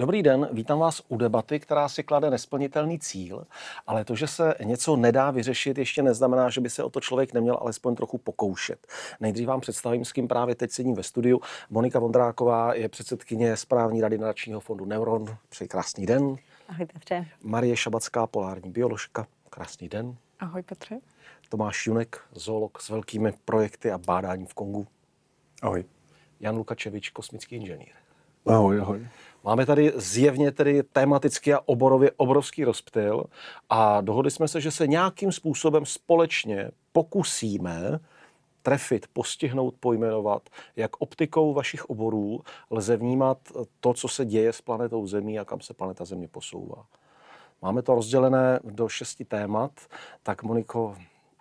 Dobrý den, vítám vás u debaty, která si klade nesplnitelný cíl, ale to, že se něco nedá vyřešit, ještě neznamená, že by se o to člověk neměl alespoň trochu pokoušet. Nejdřív vám představím, s kým právě teď sedím ve studiu. Monika Vondráková je předsedkyně správní rady nadačního fondu Neuron. Přeji krásný den. Ahoj Petře. Marie Šabacká, polární bioložka. Krásný den. Ahoj Petře. Tomáš Junek, zoolog s velkými projekty a bádání v Kongu. Ahoj. Jan Lukačevič, kosmický inženýr. Ahoj, ahoj. Máme tady zjevně tedy tematicky a oborově obrovský rozptyl a dohodli jsme se, že se nějakým způsobem společně pokusíme trefit, postihnout, pojmenovat, jak optikou vašich oborů lze vnímat to, co se děje s planetou Zemí a kam se planeta Země posouvá. Máme to rozdělené do šesti témat, tak Moniko,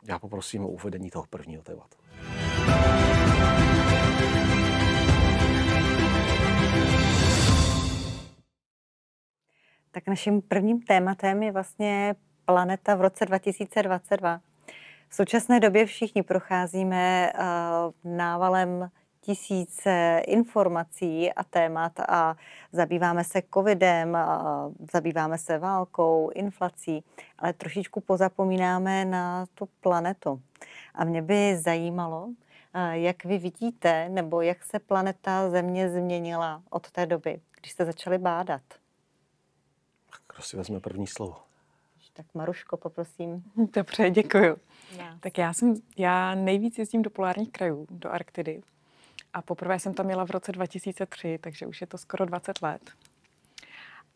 já poprosím o uvedení toho prvního tématu. Tak naším prvním tématem je vlastně planeta v roce 2022. V současné době všichni procházíme eh, návalem tisíce informací a témat a zabýváme se covidem, zabýváme se válkou, inflací, ale trošičku pozapomínáme na tu planetu. A mě by zajímalo, eh, jak vy vidíte, nebo jak se planeta Země změnila od té doby, když jste začali bádat? Maruško si vezme první slovo? Tak Maruško, poprosím. Dobře, děkuju. Já. Tak já jsem, já nejvíc jezdím do polárních krajů, do Arktidy. A poprvé jsem tam měla v roce 2003, takže už je to skoro 20 let.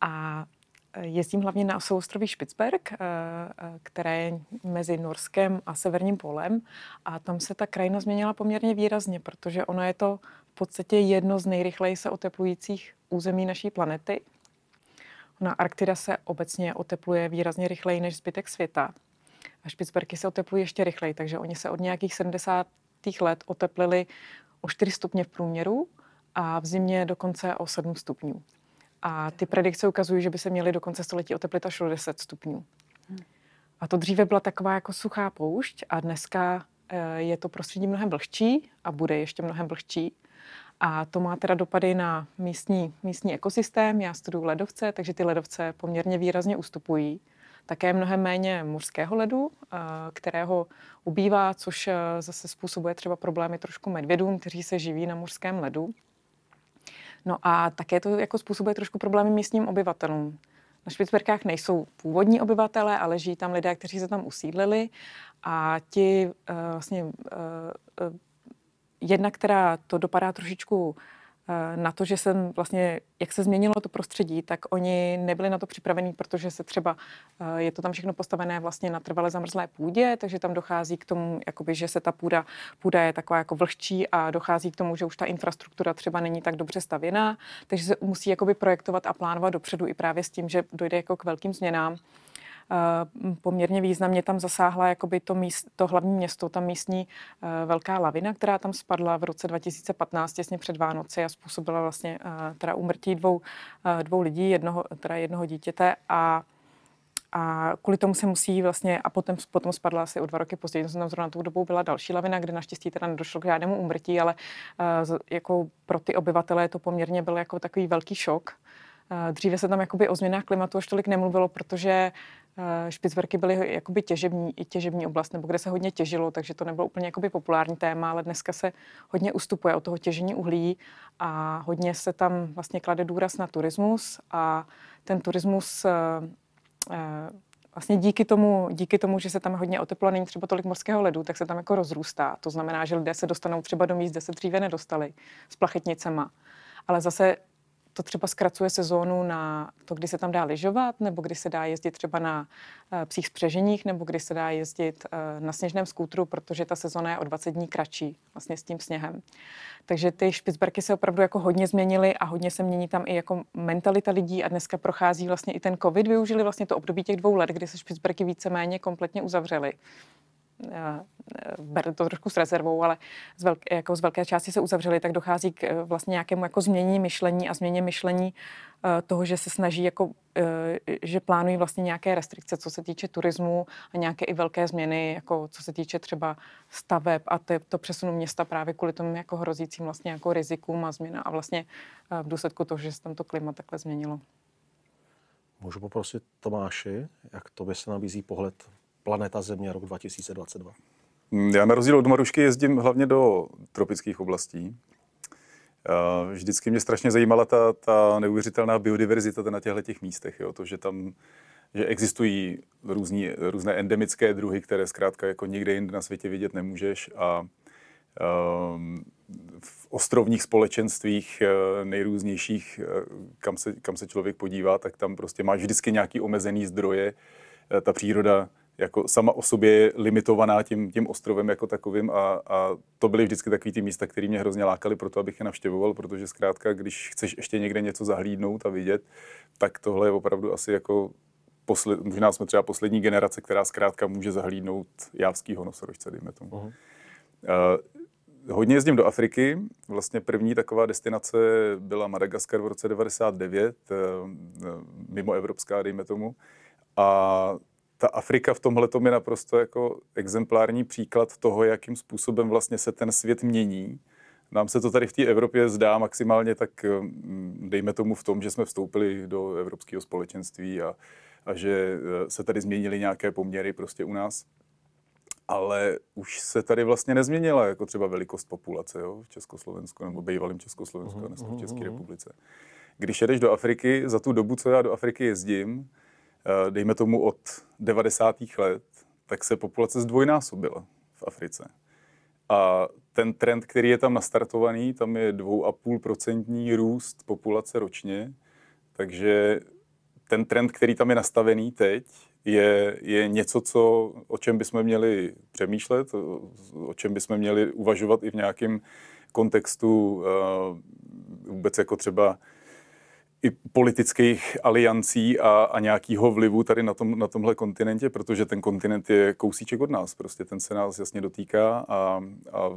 A eh, jezdím hlavně na souostroví Špicberg, eh, eh, které je mezi Norskem a Severním polem. A tam se ta krajina změnila poměrně výrazně, protože ona je to v podstatě jedno z nejrychleji se oteplujících území naší planety – na Arktida se obecně otepluje výrazně rychleji než zbytek světa. A Špicberky se oteplují ještě rychleji, takže oni se od nějakých 70. let oteplili o 4 stupně v průměru a v zimě dokonce o 7 stupňů. A ty predikce ukazují, že by se měly do konce století oteplit až o 10 stupňů. Hmm. A to dříve byla taková jako suchá poušť a dneska eh, je to prostředí mnohem vlhčí a bude ještě mnohem vlhčí. A to má teda dopady na místní, místní ekosystém. Já studuju ledovce, takže ty ledovce poměrně výrazně ustupují. Také mnohem méně mořského ledu, eh, kterého ubývá, což eh, zase způsobuje třeba problémy trošku medvědům, kteří se živí na mořském ledu. No a také to jako způsobuje trošku problémy místním obyvatelům. Na Špicberkách nejsou původní obyvatele, ale žijí tam lidé, kteří se tam usídlili a ti eh, vlastně Jedna, která to dopadá trošičku eh, na to, že jsem vlastně, jak se změnilo to prostředí, tak oni nebyli na to připravení, protože se třeba, eh, je to tam všechno postavené vlastně na trvale zamrzlé půdě, takže tam dochází k tomu, jakoby, že se ta půda, půda je taková jako vlhčí a dochází k tomu, že už ta infrastruktura třeba není tak dobře stavěná, takže se musí jakoby projektovat a plánovat dopředu i právě s tím, že dojde jako k velkým změnám. Eh, poměrně významně tam zasáhla jakoby to, míst, to hlavní město, ta místní eh, velká lavina, která tam spadla v roce 2015 těsně před Vánoci a způsobila vlastně eh, teda umrtí dvou, dvou lidí, jednoho, teda jednoho dítěte a a kvůli tomu se musí vlastně, a potom, potom spadla asi o dva roky později, jsem tam zrovna tou dobou byla další lavina, kde naštěstí teda nedošlo k žádnému úmrtí, ale uh, jako pro ty obyvatele to poměrně byl jako takový velký šok, Eh, dříve se tam jakoby o změnách klimatu až tolik nemluvilo, protože eh, Špicverky byly jakoby těžební, i těžební oblast, nebo kde se hodně těžilo, takže to nebylo úplně jakoby populární téma, ale dneska se hodně ustupuje od toho těžení uhlí a hodně se tam vlastně klade důraz na turismus a ten turismus eh, vlastně díky tomu, díky tomu, že se tam hodně oteplo, není třeba tolik morského ledu, tak se tam jako rozrůstá. To znamená, že lidé se dostanou třeba do míst, kde se dříve nedostali s plachetnicema. Ale zase to třeba zkracuje sezónu na to, kdy se tam dá lyžovat, nebo kdy se dá jezdit třeba na eh, psích spřeženích, nebo kdy se dá jezdit eh, na sněžném skútru, protože ta sezóna je o 20 dní kratší vlastně s tím sněhem. Takže ty Špicberky se opravdu jako hodně změnily a hodně se mění tam i jako mentalita lidí a dneska prochází vlastně i ten covid. Využili vlastně to období těch dvou let, kdy se Špicberky víceméně kompletně uzavřely E, beru to trošku s rezervou, ale z velké, jako z velké části se uzavřeli, tak dochází k e, vlastně nějakému jako změnění myšlení a změně myšlení e, toho, že se snaží jako, že plánují vlastně nějaké restrikce, co se týče turismu a nějaké i velké změny, jako co se týče třeba staveb a to, to přesunu města právě kvůli tomu jako hrozícím vlastně jako rizikům a změna a vlastně v důsledku toho, že se tam to klima takhle změnilo. Můžu poprosit Tomáši, jak by se nabízí pohled Planeta Země rok 2022? Mm, já na rozdíl od Marušky jezdím hlavně do tropických oblastí. Eh, vždycky mě strašně zajímala ta, ta neuvěřitelná biodiverzita na těchto místech. Jo? To, že tam že existují různí, různé endemické druhy, které zkrátka jako nikde jinde na světě vidět nemůžeš a ehm, v ostrovních společenstvích eh, nejrůznějších, eh, kam se, kam se člověk podívá, tak tam prostě máš vždycky nějaký omezený zdroje. Ta příroda jako sama o sobě je limitovaná tím, tím ostrovem jako takovým a, a to byly vždycky takové ty místa, které mě hrozně lákaly pro to, abych je navštěvoval, protože zkrátka, když chceš ještě někde něco zahlídnout a vidět, tak tohle je opravdu asi jako posled, možná jsme třeba poslední generace, která zkrátka může zahlídnout jávskýho nosorožce, dejme tomu. Uh-huh. Uh, hodně jezdím do Afriky. Vlastně první taková destinace byla Madagaskar v roce 99, uh, eh, mimo evropská, dejme tomu. A ta Afrika v tomhle je naprosto jako exemplární příklad toho, jakým způsobem vlastně se ten svět mění. Nám se to tady v té Evropě zdá maximálně tak, mm, dejme tomu v tom, že jsme vstoupili do Evropského společenství a, a že eh, se tady změnily nějaké poměry prostě u nás. Ale už se tady vlastně nezměnila jako třeba velikost populace jo, v Československu nebo bývalým Československu a v České mhm, mhm, mhm. republice. Když jedeš do Afriky, za tu dobu, co já do Afriky jezdím, Eh, dejme tomu od 90. let, tak se populace zdvojnásobila v Africe. A ten trend, který je tam nastartovaný, tam je 2,5% růst populace ročně, takže ten trend, který tam je nastavený teď, je, je něco, co, o čem bychom měli přemýšlet, o, o čem bychom měli uvažovat i v nějakém kontextu uh, vůbec jako třeba i politických aliancí a, a nějakého vlivu tady na, tom, na tomhle kontinentě, protože ten kontinent je kousíček od nás, prostě ten se nás jasně dotýká a, a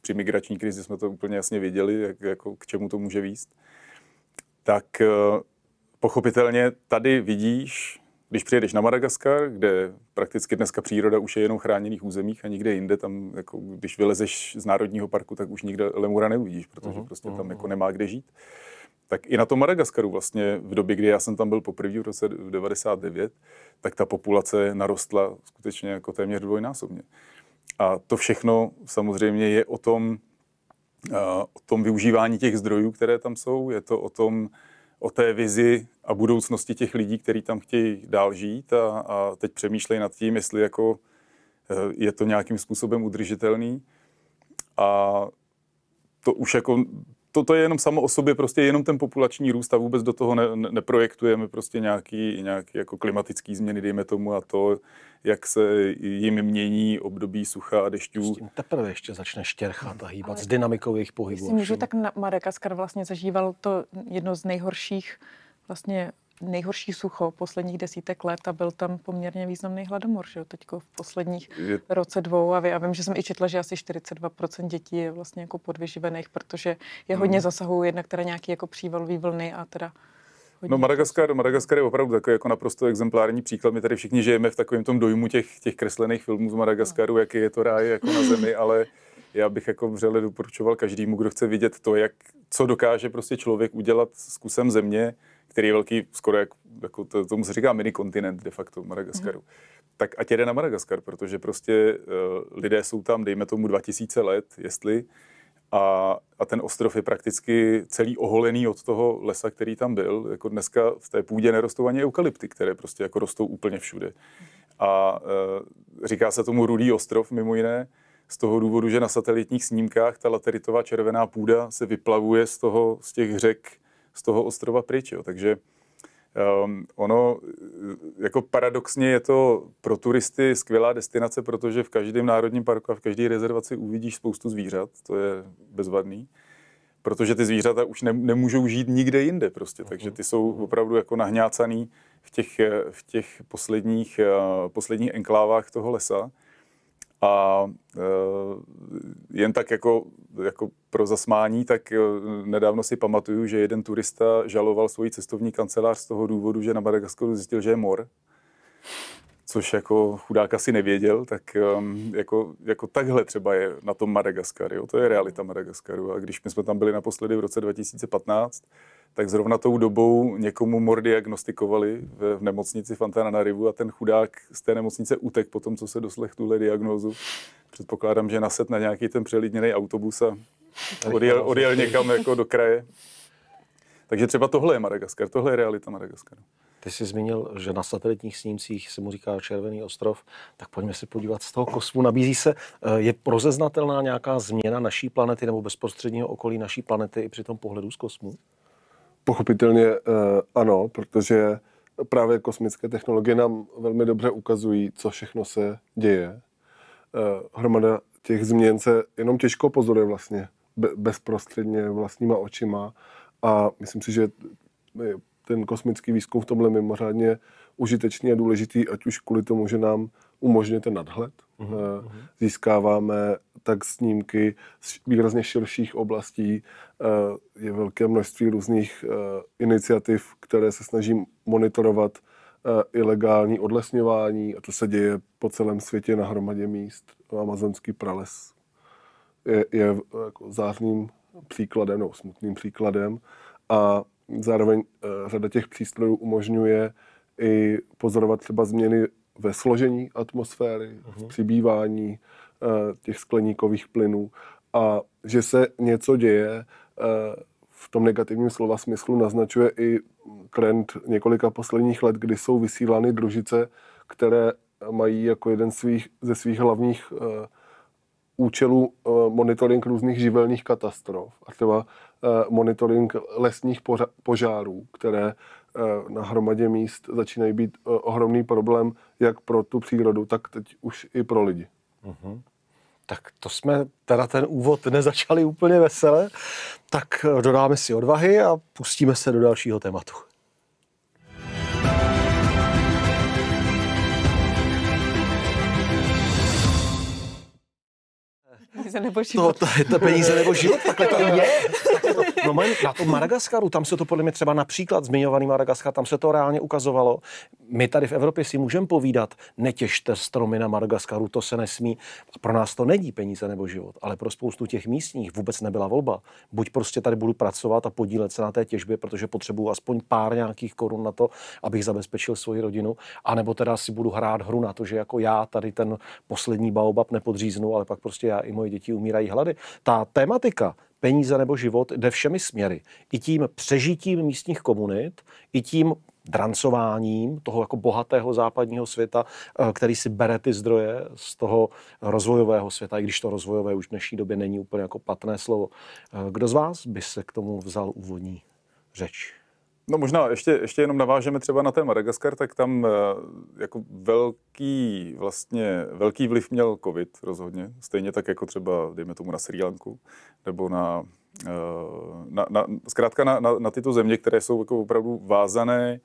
při migrační krizi jsme to úplně jasně věděli, jak, jako k čemu to může výst. Tak eh, pochopitelně tady vidíš, když přijedeš na Madagaskar, kde prakticky dneska příroda už je jenom chráněných územích a nikde jinde, tam jako, když vylezeš z národního parku, tak už nikde lemura neuvidíš, protože uh-huh, prostě uh-huh. tam jako mhm. nemá kde žít. Uh, tak i na tom Madagaskaru vlastně v době, kdy já jsem tam byl poprvé v roce 99, tak ta populace narostla skutečně jako téměř dvojnásobně. A to všechno samozřejmě je o tom, eh, o tom využívání těch zdrojů, které tam jsou, je to o tom, o té vizi a budoucnosti těch lidí, kteří tam chtějí dál žít a, a teď přemýšlejí nad tím, jestli jako eh, je to nějakým způsobem udržitelný. A to už jako to, to je jenom samo o sobě, prostě jenom ten populační růst a vůbec do toho ne, ne, neprojektujeme prostě nějaký, nějaký jako klimatický změny, dejme tomu a to, jak se jim mění období sucha a dešťů. Prostě teprve ještě začne štěrchat a hýbat Ale s dynamikou jejich pohybů. Myslím, že tak Marek Askar vlastně zažíval to jedno z nejhorších vlastně nejhorší sucho posledních desítek let a byl tam poměrně významný hladomor, že jo, teďko v posledních je... roce dvou a, já vím, že jsem i četla, že asi 42% dětí je vlastně jako podvyživených, protože je hodně hmm. zasahují jednak teda nějaký jako přívalový vlny a teda No Madagaskar, Madagaskar je opravdu takový jako naprosto exemplární příklad. My tady všichni žijeme v takovém tom dojmu těch, těch kreslených filmů z Madagaskaru, no. jaký je to ráj jako na zemi, ale já bych jako vřele doporučoval každému, kdo chce vidět to, jak, co dokáže prostě člověk udělat s kusem země, který je velký skoro jak, jako to, tomu se říká mini kontinent de facto Madagaskaru. Mm. Tak ať jede na Madagaskar, protože prostě uh, lidé jsou tam, dejme tomu 2000 let, jestli, a, a ten ostrov je prakticky celý oholený od toho lesa, který tam byl. Jako dneska v té půdě nerostou ani eukalypty, které prostě jako rostou úplně všude. A uh, říká se tomu Rudý ostrov mimo jiné, z toho důvodu, že na satelitních snímkách ta lateritová červená půda se vyplavuje z toho, z těch řek z toho ostrova pryč. Jo. Takže um, ono, e, jako paradoxně je to pro turisty skvělá destinace, protože v každém národním parku a v každé rezervaci uvidíš spoustu zvířat, to je bezvadný protože ty zvířata už ne, nemůžou žít nikde jinde prostě, takže mhm. ty jsou opravdu jako nahňácaný v těch, e, v těch posledních, e, posledních enklávách toho lesa. A e, jen tak jako, jako pro zasmání, tak e, nedávno si pamatuju, že jeden turista žaloval svoji cestovní kancelář z toho důvodu, že na Madagaskaru zjistil, že je mor což jako chudák asi nevěděl, tak um, jako, jako takhle třeba je na tom Madagaskar, jo? to je realita Madagaskaru. A když my jsme tam byli naposledy v roce 2015, tak zrovna tou dobou někomu mor diagnostikovali v, v nemocnici Fantana na Rivu a ten chudák z té nemocnice utek po tom, co se doslech tuhle diagnózu. Předpokládám, že naset na nějaký ten přelidněný autobus a odjel, odjel vlastně- někam jako do kraje. Takže třeba tohle je Madagaskar, tohle je realita Madagaskaru. Ty jsi zmínil, že na satelitních snímcích se mu říká Červený ostrov, tak pojďme se podívat z toho kosmu. Nabízí se, eh, je prozeznatelná nějaká změna naší planety nebo bezprostředního okolí naší planety i při tom pohledu z kosmu? Pochopitelně eh, ano, protože právě kosmické technologie nám velmi dobře ukazují, co všechno se děje. Eh, hromada těch změn se jenom těžko pozoruje vlastně bezprostředně vlastníma očima a myslím si, že ten kosmický výzkum v tomhle mimořádně užitečný a důležitý, ať už kvůli tomu, že nám umožňuje ten nadhled. Uh-huh. Získáváme tak snímky z výrazně širších oblastí. Eh, je velké množství různých eh, iniciativ, které se snaží monitorovat ilegální odlesňování a to se děje po celém světě na hromadě míst. Amazonský prales je, je jako zářným příkladem, no, smutným příkladem a zároveň řada těch přístrojů umožňuje i pozorovat třeba změny ve složení atmosféry, uh-huh. v mhm. přibývání uh, těch skleníkových plynů a že se něco děje uh, v tom negativním slova smyslu naznačuje i trend několika posledních let, kdy jsou vysílány družice, které mají jako jeden svých, ze svých hlavních uh, účelů monitoring různých živelných katastrof a třeba monitoring lesních požárů, které Eh, na hromadě míst začínají být eh, ohromný problém jak pro tu přírodu, tak teď už i pro lidi. Mm-hmm. Tak to jsme teda ten úvod nezačali úplně vesele, tak eh, dodáme si odvahy a pustíme se do dalšího tématu. peníze nebo život. To, to, to peníze nebo život, takhle to je. Takhle to, No na tom Madagaskaru, tam se to podle mě třeba například zmiňovaný Madagaskar, tam se to reálně ukazovalo. My tady v Evropě si můžeme povídat, netěžte stromy na Madagaskaru, to se nesmí. A pro nás to není peníze nebo život, ale pro spoustu těch místních vůbec nebyla volba. Buď prostě tady budu pracovat a podílet se na té těžbě, protože potřebuju aspoň pár nějakých korun na to, abych zabezpečil svoji rodinu, anebo teda si budu hrát hru na to, že jako já tady ten poslední baobab nepodříznu, ale pak prostě já i moje děti umírají hlady. Ta tématika peníze nebo život jde všemi směry. I tím přežitím místních komunit, i tím drancováním toho jako bohatého západního světa, eh, který si bere ty zdroje z toho rozvojového světa, i když to rozvojové už v dnešní době není úplně jako platné slovo. Eh, kdo z vás by se k tomu vzal úvodní řeč? No možná ještě, ještě jenom navážeme třeba na ten Madagaskar, tak tam eh, jako velký, vlastně, velký vliv měl covid rozhodně, stejně tak jako třeba, dejme tomu, na Sri Lanku nebo na, eh, na, na zkrátka na, na, na tyto země, které jsou jako opravdu vázané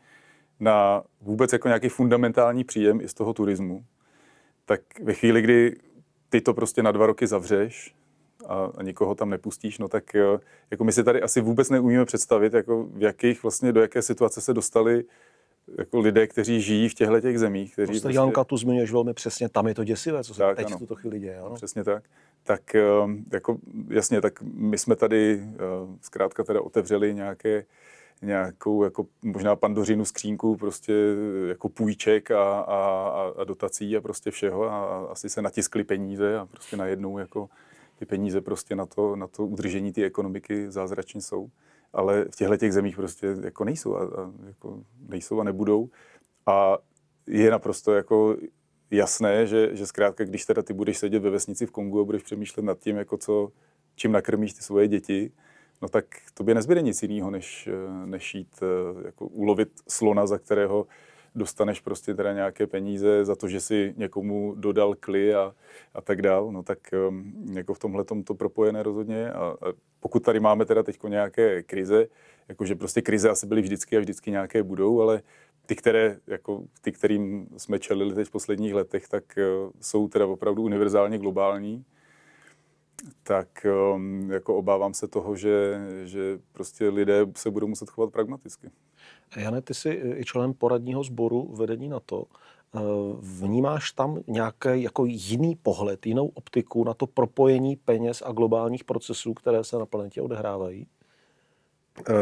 na vůbec jako nějaký fundamentální příjem i z toho turismu, tak ve chvíli, kdy ty to prostě na dva roky zavřeš, a, a nikoho tam nepustíš, no tak eh, jako my si tady asi vůbec neumíme představit, jako v jakých vlastně, do jaké situace se dostali jako lidé, kteří žijí v těchto těch zemích. Kteří prostě, prostě... Janka tu zmiňuješ velmi přesně, tam je to děsivé, co se tak, teď ano. v tuto chvíli děje. Ano? Přesně tak. Tak eh, jako jasně, tak my jsme tady eh, zkrátka teda otevřeli nějaké nějakou jako možná pandořinu skřínku prostě jako půjček a, a, a dotací a prostě všeho a asi se natiskly peníze a prostě najednou jako ty peníze prostě na to, na to udržení té ekonomiky zázračně jsou. Ale v těchto těch zemích prostě jako nejsou a, a jako nejsou a nebudou. A je naprosto jako jasné, že, že zkrátka, když teda ty budeš sedět ve vesnici v Kongu a budeš přemýšlet nad tím, jako co, čím nakrmíš ty svoje děti, no tak tobě nezbyde nic jiného, než, než jít eh, jako ulovit slona, za kterého dostaneš prostě teda nějaké peníze za to, že si někomu dodal kli a, a tak dál, no tak um, jako v tomhle to propojené rozhodně a, a pokud tady máme teda teď nějaké krize, jakože prostě krize asi byly vždycky a vždycky nějaké budou, ale ty, které, jako ty, kterým jsme čelili teď v posledních letech, tak uh, jsou teda opravdu univerzálně globální tak um, jako obávám se toho, že, že prostě lidé se budou muset chovat pragmaticky. Jane, ty jsi eh, i členem poradního sboru vedení na to. Eh, vnímáš tam nějaký jako jiný pohled, jinou optiku na to propojení peněz a globálních procesů, které se na planetě odehrávají? Eh,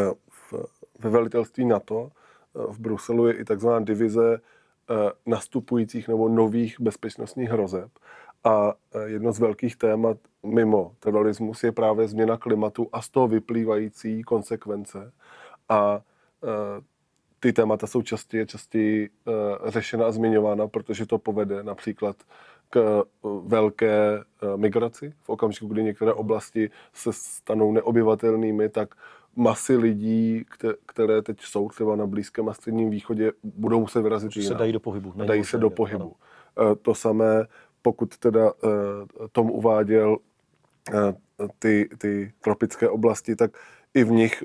ve velitelství NATO v Bruselu je i takzvaná divize nastupujících nebo nových bezpečnostních hrozeb. A jedno z velkých témat mimo terorismus je právě změna klimatu a z toho vyplývající konsekvence. A ty témata jsou častěji, častěji eh, řešena a zmiňována, protože to povede například k eh, velké eh, migraci. V okamžiku, kdy některé oblasti se stanou neobyvatelnými, tak masy lidí, které teď jsou třeba na Blízkém a Středním východě, budou muset vyrazit jinak. se dají do pohybu. Dají se do pohybu. Ano. To samé, pokud teda Tom uváděl ty, ty tropické oblasti, tak i v nich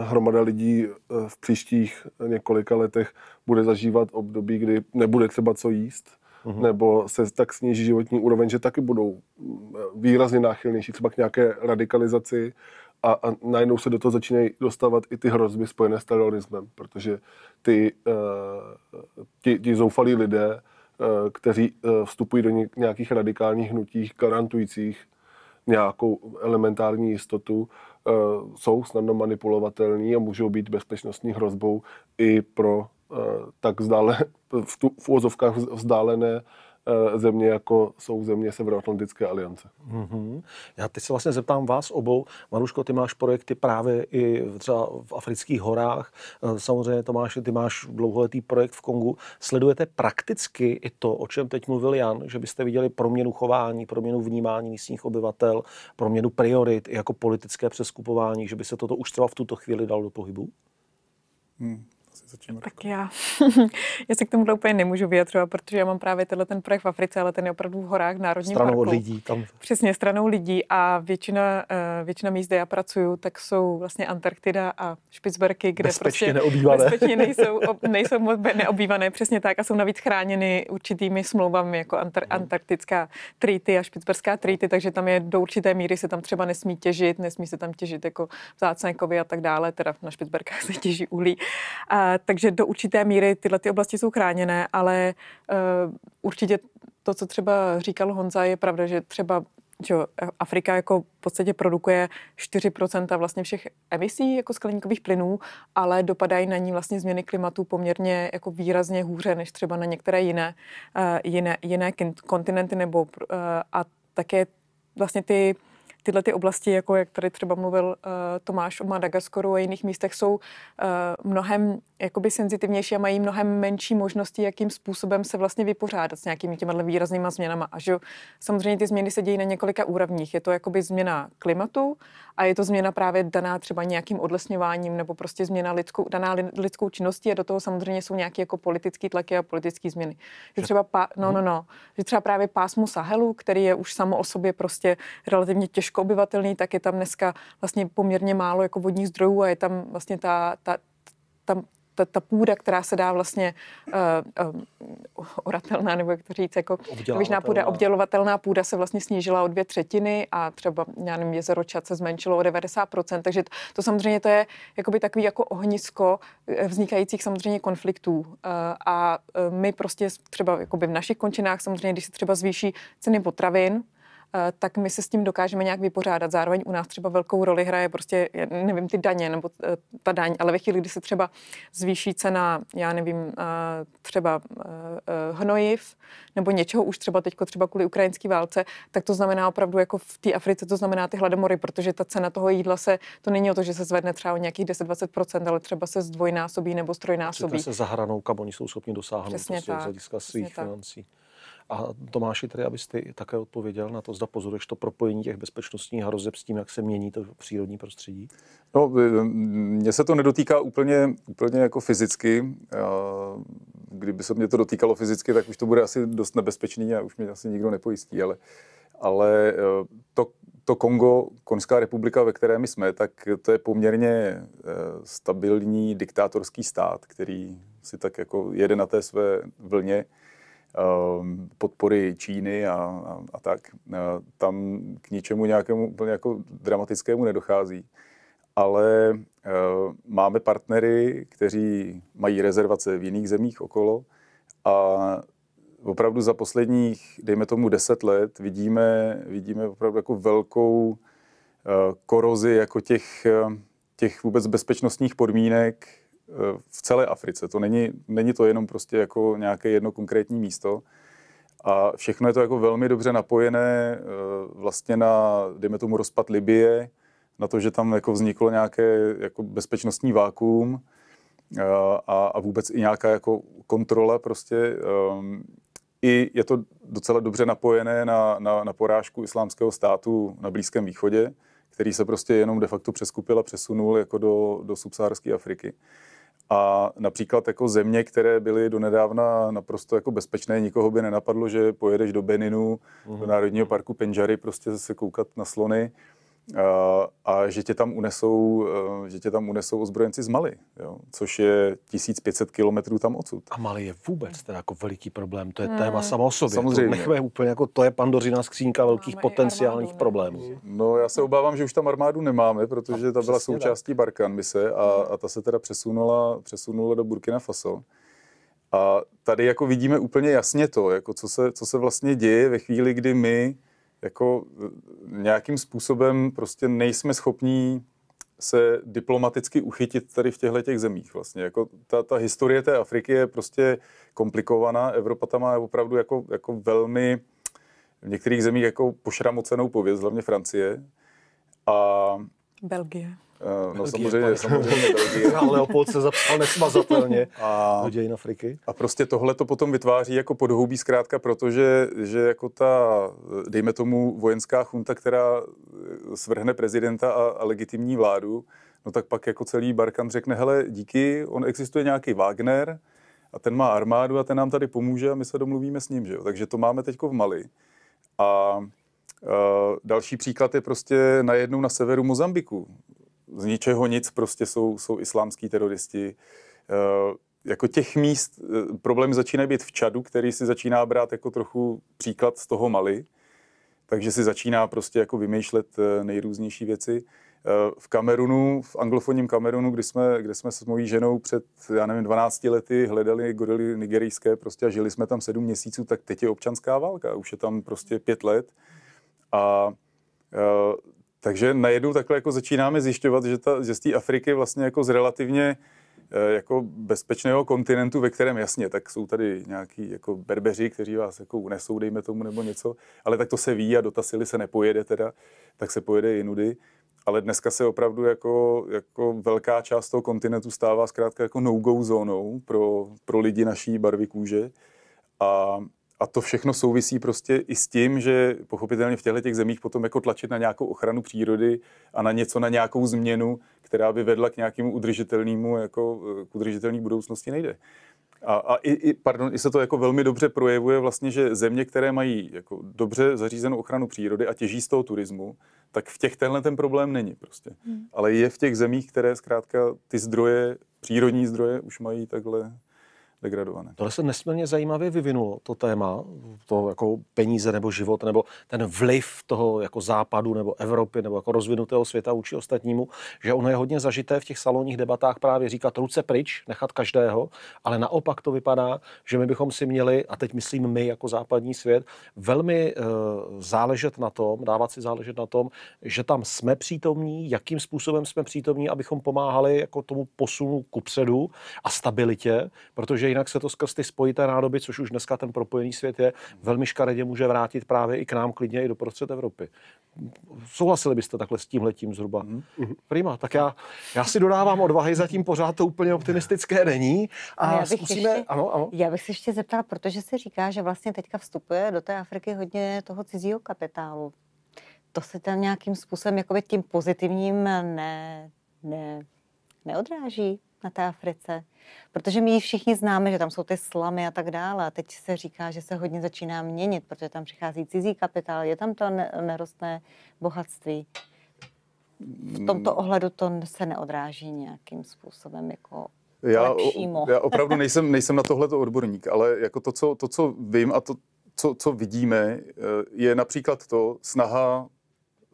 hromada lidí eh, v příštích několika letech bude zažívat období, kdy nebude třeba co jíst, uh-huh. nebo se tak sníží životní úroveň, že taky budou eh, výrazně náchylnější třeba k nějaké radikalizaci a, a najednou se do toho začínají dostávat i ty hrozby spojené s terorismem, protože ty, uh, ti, ti zoufalí lidé, kteří vstupují do nějakých radikálních hnutích, garantujících nějakou elementární jistotu, eh, jsou snadno manipulovatelní a můžou být bezpečnostní hrozbou i pro eh, tak vzdále, v, tu, v úvozovkách vzdálené Eh, země, jako jsou země Severoatlantické aliance. Mm-hmm. Já teď se vlastně zeptám vás obou. Maruško, ty máš projekty právě i třeba v afrických horách. Eh, samozřejmě, Tomáš, ty máš dlouholetý projekt v Kongu. Sledujete prakticky i to, o čem teď mluvil Jan, že byste viděli proměnu chování, proměnu vnímání místních obyvatel, proměnu priorit, jako politické přeskupování, že by se toto už třeba v tuto chvíli dalo do pohybu? Hmm zatím Tak já, já se k tomu úplně nemůžu vyjadřovat, protože já mám právě tenhle ten projekt v Africe, ale ten je opravdu v horách v Národním stranou parku. lidí tam. Přesně, stranou lidí a většina, eh, většina míst, kde já pracuju, tak jsou vlastně Antarktida a Špicberky, kde bezpečně prostě neobývané. bezpečně nejsou, nejsou moc neobývané, přesně tak a jsou navíc chráněny určitými smlouvami jako Antar- mhm. antarktická trýty a špicberská trýty, takže tam je do určité míry se tam třeba nesmí těžit, nesmí se tam těžit jako vzácné kovy a tak dále, teda na Špicberkách se těží uhlí. A, takže do určité míry tyhle ty oblasti jsou chráněné, ale eh, určitě to, co třeba říkal Honza, je pravda, že třeba že Afrika jako v podstatě produkuje 4% vlastně všech emisí jako skleníkových plynů, ale dopadají na ní vlastně změny klimatu poměrně jako výrazně hůře než třeba na některé jiné, uh, jiné, jiné kontinenty nebo uh, a také vlastně ty uh, tyhle ty oblasti, jako jak tady třeba mluvil uh, Tomáš o Madagaskoru a jiných místech, jsou uh, mnohem jakoby senzitivnější a mají mnohem menší možnosti, jakým způsobem se vlastně vypořádat s nějakými těmihle výraznýma změnama. A že samozřejmě ty změny se dějí na několika úrovních. Je to jakoby změna klimatu a je to změna právě daná třeba nějakým odlesňováním nebo prostě změna lidskou, daná lidskou činností a do toho samozřejmě jsou nějaké jako politické tlaky a politické změny. Že třeba, pá, no, no, mhm. no, že třeba právě pásmo Sahelu, který je už samo o sobě prostě relativně těžký těžko obyvatelný, tak je tam dneska vlastně poměrně málo jako vodních zdrojů a je tam vlastně ta, ta, ta, ta, ta půda, která se dá vlastně uh, uh, oratelná, nebo jak to říct, jako obdělovatelná. půda, obdělovatelná půda se vlastně snížila o dvě třetiny a třeba, já nevím, jezero Čad se zmenšilo o 90%, takže to, to samozřejmě to je jakoby takový jako ohnisko eh, vznikajících samozřejmě konfliktů uh, a my prostě třeba jakoby v našich končinách samozřejmě, když se třeba zvýší ceny potravin, Eh, tak my se s tím dokážeme nějak vypořádat. Zároveň u nás třeba velkou roli hraje prostě, nevím, ty daně nebo eh, ta daň, ale ve chvíli, kdy se třeba zvýší cena, já nevím, eh, třeba hnojiv nebo něčeho už třeba teď třeba kvůli ukrajinské válce, tak to znamená opravdu jako v té Africe, to znamená ty hladomory, protože ta cena toho jídla se, to není o to, že se zvedne třeba o nějakých 10-20%, ale třeba se zdvojnásobí nebo strojnásobí. Přijďte se za hranou, kam oni jsou schopni dosáhnout prostě z hlediska svých financí. Tak. A Tomáši, tedy, abyste také odpověděl na to, zda pozoruješ to propojení těch bezpečnostních hrozeb s tím, jak se mění to přírodní prostředí? No, mně se to nedotýká úplně, úplně jako fyzicky. Kdyby se mě to dotýkalo fyzicky, tak už to bude asi dost nebezpečný a už mě asi nikdo nepojistí, ale, ale e, to, to Kongo, Konská republika, ve které my jsme, tak to je poměrně e, stabilní diktátorský stát, který si tak jako jede na té své vlně Ehm, podpory Číny a, a, a tak. Eh, tam k ničemu nějakému úplně jako dramatickému nedochází. Ale eh, máme partnery, kteří mají rezervace v jiných zemích okolo a opravdu za posledních, dejme tomu, deset let vidíme, vidíme opravdu jako velkou eh, korozi jako těch, těch vůbec bezpečnostních podmínek Eh, v celé Africe. To není, není to jenom prostě jako nějaké jedno konkrétní místo. A všechno je to jako velmi dobře napojené eh, vlastně na, dejme tomu, rozpad Libie, na to, že tam jako vzniklo nějaké jako bezpečnostní vákuum eh, a, a vůbec i nějaká jako kontrola prostě. I je to docela dobře napojené na, na, na porážku islámského státu na Blízkém východě, který se prostě jenom de facto přeskupil a přesunul jako do, do subsaharské Afriky. A například jako země, které byly donedávna naprosto jako bezpečné, nikoho by nenapadlo, že pojedeš do Beninu, mm-hmm. do mhm. Národního parku Penžary, prostě se koukat na slony, a že tě tam unesou, e, že tě tam unesou ozbrojenci z Mali, jo, což je 1500 kilometrů tam odsud. A Mali je vůbec teda jako veliký problém, to je hmm. téma sama o sobě. Samozřejmě. To nechme úplně jako to je pandořina skřínka velkých máme potenciálních problémů. No já se obávám, že už tam armádu nemáme, protože a ta byla součástí tak. Barkan mise a, a ta se teda přesunula, přesunula do Burkina Faso. A tady jako vidíme úplně jasně to, jako co se, co se vlastně děje ve chvíli, kdy my jako eh, nějakým způsobem prostě nejsme schopní se diplomaticky uchytit tady v těchto těch zemích vlastně. Jako ta, ta historie té Afriky je prostě komplikovaná. Evropa tam má opravdu jako, jako velmi v některých zemích jako pošramocenou pověst, hlavně Francie. A Belgie. Eh, no Belgii, samozřejmě, samozřejmě Belgie. Ale Leopold se zapsal nesmazatelně a, do dějin Afriky. A prostě tohle to potom vytváří jako podhoubí zkrátka, protože že jako ta, eh, dejme tomu, vojenská chunta, která eh, svrhne prezidenta a, a legitimní vládu, no tak pak jako celý Barkan řekne, hele, díky, on existuje nějaký Wagner a ten má armádu a ten nám tady pomůže a my se domluvíme s ním, že jo. Takže to máme teďko v Mali. A Uh, další příklad je prostě najednou na severu Mozambiku z ničeho nic prostě jsou, jsou islámský teroristi. E, jako těch míst, e, problémy začínají být v Čadu, který si začíná brát jako trochu příklad z toho Mali, takže si začíná prostě jako vymýšlet eh, nejrůznější věci. V Kamerunu, v anglofonním Kamerunu, kdy jsme, kde jsme s mojí ženou před, já nevím, 12 lety hledali gorily nigerijské prostě a žili jsme tam 7 měsíců, tak teď je občanská válka, už je tam prostě 5 let. A takže najednou takhle jako začínáme zjišťovat, že, ta, že z té Afriky vlastně jako z relativně eh, jako bezpečného kontinentu, ve kterém jasně, tak jsou tady nějaký jako berbeři, kteří vás jako unesou, dejme tomu, nebo něco, ale tak to se ví a do Tasily se nepojede teda, tak se pojede jinudy. Ale dneska se opravdu jako, jako velká část toho kontinentu stává zkrátka jako no-go zónou pro, pro lidi naší barvy kůže. A a to všechno souvisí prostě i s tím, že pochopitelně v těchto těch zemích potom jako tlačit na nějakou ochranu přírody a na něco, na nějakou změnu, která by vedla k nějakému udržitelnému, jako eh, k udržitelné budoucnosti nejde. A, a i, i, pardon, i se to jako velmi dobře projevuje vlastně, že země, které mají jako dobře zařízenou ochranu přírody a těží z toho turismu, tak v těch tenhle ten problém není prostě. Hmm. Ale je v těch zemích, které zkrátka ty zdroje, přírodní zdroje už mají takhle degradované. Tohle se nesmírně zajímavě vyvinulo, to téma, to jako peníze nebo život, nebo ten vliv toho jako západu nebo Evropy nebo jako rozvinutého světa učí ostatnímu, že ono je hodně zažité v těch salonních debatách právě říkat ruce pryč, nechat každého, ale naopak to vypadá, že my bychom si měli, a teď myslím my jako západní svět, velmi e, záležet na tom, dávat si záležet na tom, že tam jsme přítomní, jakým způsobem jsme přítomní, abychom pomáhali jako tomu posunu kupředu a stabilitě, protože jinak se to skrz ty spojité nádoby, což už dneska ten propojený svět je, velmi škaredě může vrátit právě i k nám klidně i do prostřed Evropy. Souhlasili byste takhle s tímhletím zhruba? Mm. Prima, tak já, já si dodávám odvahy, zatím pořád to úplně optimistické není. A já, bych zkusíme, ještě, ano, ano. já bych se ještě zeptala, protože se říká, že vlastně teďka vstupuje do té Afriky hodně toho cizího kapitálu. To se tam nějakým způsobem jakoby tím pozitivním ne, ne, neodráží? na té Africe? Protože my ji všichni známe, že tam jsou ty slamy a tak dále. A teď se říká, že se hodně začíná měnit, protože tam přichází cizí kapitál, je tam to nerostné bohatství. V tomto mm. ohledu to se neodráží nějakým způsobem jako já, já opravdu nejsem, nejsem na tohle odborník, ale jako to, co, to, co vím a to, co, co vidíme, eh, je například to snaha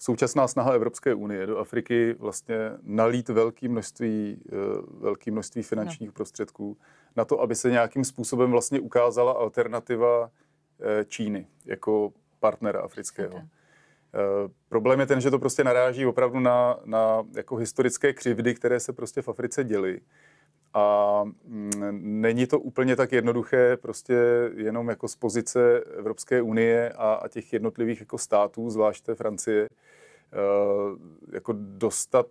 současná snaha Evropské unie do Afriky vlastně nalít velké množství, eh, velký množství finančních no. prostředků na to, aby se nějakým způsobem vlastně ukázala alternativa eh, Číny jako partnera afrického. Okay. Eh, problém je ten, že to prostě naráží opravdu na, na jako historické křivdy, které se prostě v Africe děly. A mm, není to úplně tak jednoduché, prostě jenom jako z pozice Evropské unie a, a těch jednotlivých jako států, zvlášť té Francie, eh, jako dostat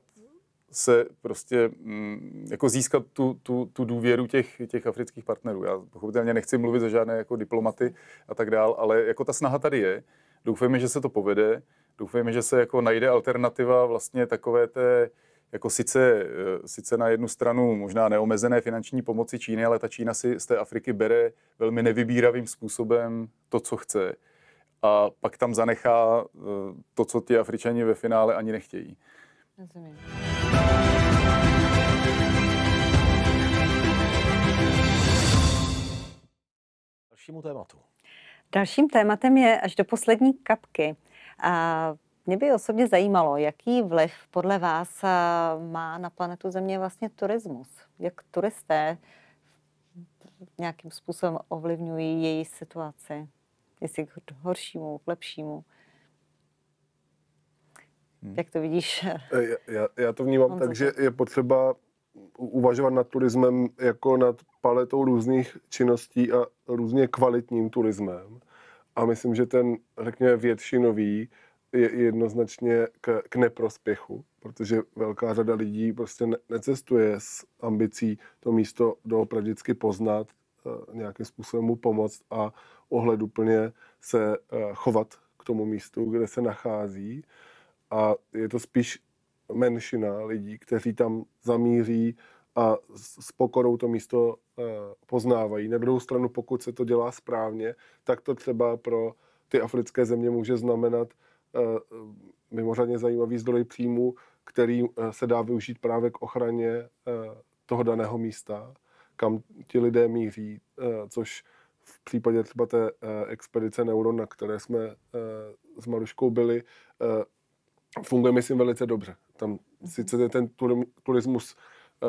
se prostě mm, jako získat tu, tu, tu důvěru těch, těch afrických partnerů. Já pochopitelně nechci mluvit za žádné jako diplomaty a tak dál, ale jako ta snaha tady je. Doufejme, že se to povede. Doufejme, že se jako najde alternativa vlastně takové té jako sice, eh, sice na jednu stranu možná neomezené finanční pomoci Číny, ale ta Čína si z té Afriky bere velmi nevybíravým způsobem to, co chce. A pak tam zanechá eh, to, co ti Afričani ve finále ani nechtějí. Rozumím. Dalšímu tématu. Dalším tématem je až do poslední kapky. A mě by osobně zajímalo, jaký vliv podle vás eh, má na planetu Země vlastně turismus. Jak turisté nějakým způsobem ovlivňují její situaci, jestli k horšímu, k lepšímu. Hmm. Jak to vidíš? Eh, já, já to vnímám On tak, že je potřeba uvažovat nad turismem jako nad paletou různých činností a různě kvalitním turismem. A myslím, že ten, řekněme, většinový je jednoznačně k, k neprospěchu, protože velká řada lidí prostě ne, necestuje s ambicí to místo doopravdicky poznat, eh, nějakým způsobem mu pomoct a ohleduplně se eh, chovat k tomu místu, kde se nachází. A je to spíš menšina lidí, kteří tam zamíří a s pokorou to místo eh, poznávají. Na druhou stranu, pokud se to dělá správně, tak to třeba pro ty africké země může znamenat Eh, eh, mimořádně zajímavý zdroj příjmu, který eh, se dá využít právě k ochraně toho daného místa, kam ti lidé míří, což v případě třeba té expedice Neuron, na které jsme s Maruškou byli, funguje, myslím, velice dobře. Tam sice je ten turismus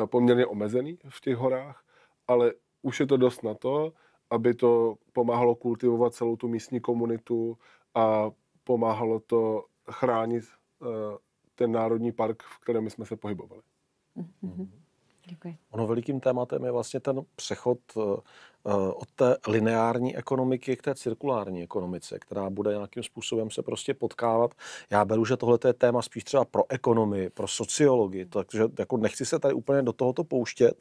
poměrně omezený v těch horách, ale už je to dost na to, aby to pomáhalo kultivovat celou tu místní komunitu a pomáhalo to chránit eh, ten národní park, v kterém jsme se pohybovali. Mm-hmm. Děkuji. Ono velikým tématem je vlastně ten přechod eh, eh, od té lineární ekonomiky k té cirkulární ekonomice, která bude nějakým způsobem se prostě potkávat. Já beru, že tohle je téma spíš třeba pro ekonomii, pro sociologii, takže jako nechci se tady úplně do tohoto pouštět,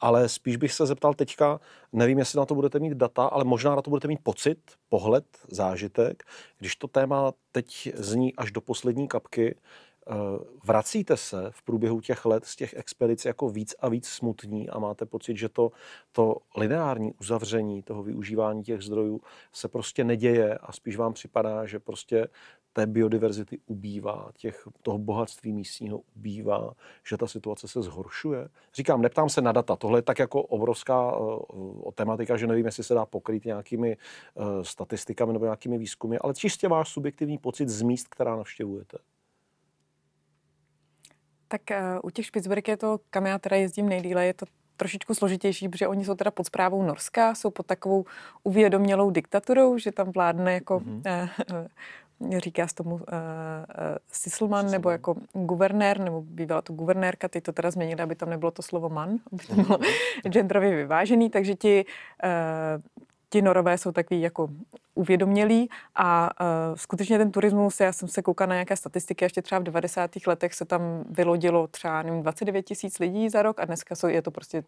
ale spíš bych se zeptal teďka, nevím, jestli na to budete mít data, ale možná na to budete mít pocit, pohled, zážitek, když to téma teď zní až do poslední kapky, Eh, vracíte se v průběhu těch let z těch expedic jako víc a víc smutní a máte pocit, že to, to lineární uzavření toho využívání těch zdrojů se prostě neděje a spíš vám připadá, že prostě té biodiverzity ubývá, těch, toho bohatství místního ubývá, že ta situace se zhoršuje. Říkám, neptám se na data, tohle je tak jako obrovská uh, tematika, že nevím, jestli se dá pokrýt nějakými uh, statistikami nebo nějakými výzkumy, ale čistě váš subjektivní pocit z míst, která navštěvujete. Tak uh, u těch Špicberg je to, kam já teda jezdím nejdíle, je to trošičku složitější, protože oni jsou teda pod zprávou Norska, jsou pod takovou uvědomělou diktaturou, že tam vládne jako mm-hmm. Uh, říká z tomu uh, uh, Sisselman, nebo jako guvernér, nebo bývala to guvernérka, teď to teda změnili, aby tam nebylo to slovo man, aby to mhm. bylo genderově vyvážený, takže ti uh, ti norové jsou takový jako uvědomělí a uh, skutečně ten turismus, já jsem se koukala na nějaké statistiky, ještě třeba v 90. letech se tam vylodilo třeba nevím, 29 tisíc lidí za rok a dneska jsou, je to prostě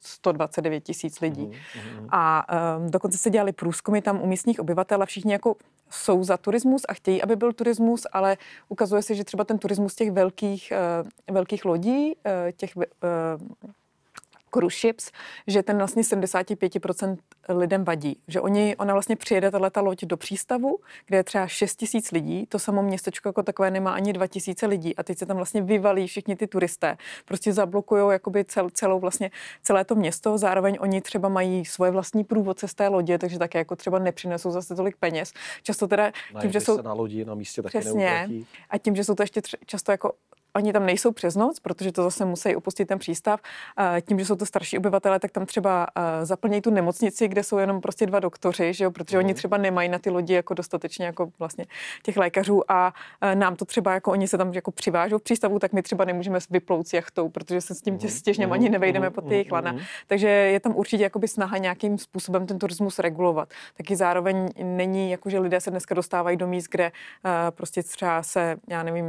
129 tisíc lidí. Mm-hmm. A um, dokonce se dělali průzkumy tam u místních obyvatel a všichni jako jsou za turismus a chtějí, aby byl turismus, ale ukazuje se, že třeba ten turismus těch velkých, uh, velkých lodí, uh, těch uh, cruise že ten vlastně 75% lidem vadí, že oni, ona vlastně přijede tato loď do přístavu, kde je třeba 6 tisíc lidí, to samo městečko jako takové nemá ani 2 tisíce lidí a teď se tam vlastně vyvalí všichni ty turisté, prostě zablokují jakoby cel, celou vlastně celé to město, zároveň oni třeba mají svoje vlastní průvodce z té lodě, takže také jako třeba nepřinesou zase tolik peněz. Často teda tím, že jsou na lodi na místě taky přesně, a tím, že jsou to ještě tři, často jako oni tam nejsou přes noc, protože to zase musí opustit ten přístav. Tím, že jsou to starší obyvatele, tak tam třeba zaplnějí tu nemocnici, kde jsou jenom prostě dva doktoři, že jo? protože mm. oni mhm. třeba nemají na ty lodi jako dostatečně jako vlastně těch lékařů a nám to třeba jako oni se tam jako přivážou v přístavu, tak my třeba nemůžeme vyplout s jachtou, protože se s tím tě mhm. stěžněm ani mhm. nevejdeme pod jejich lana. Takže je tam určitě jakoby snaha nějakým způsobem ten turismus regulovat. Taky zároveň není jako, že lidé se dneska dostávají do míst, kde prostě třeba se, já nevím,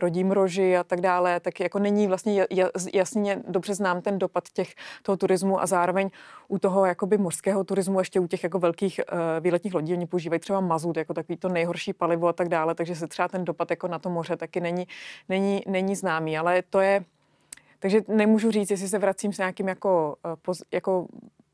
rodím roži, plaži a tak dále, tak jako není vlastně jasně dobře znám ten dopad těch, toho turismu a zároveň u toho jakoby mořského turismu, ještě u těch jako velkých uh, výletních lodí, oni používají třeba mazut jako takový to nejhorší palivo a tak dále, takže se třeba ten dopad jako na to moře taky není, není, není známý, ale to je, takže nemůžu říct, jestli se vracím s nějakým jako, eh, jako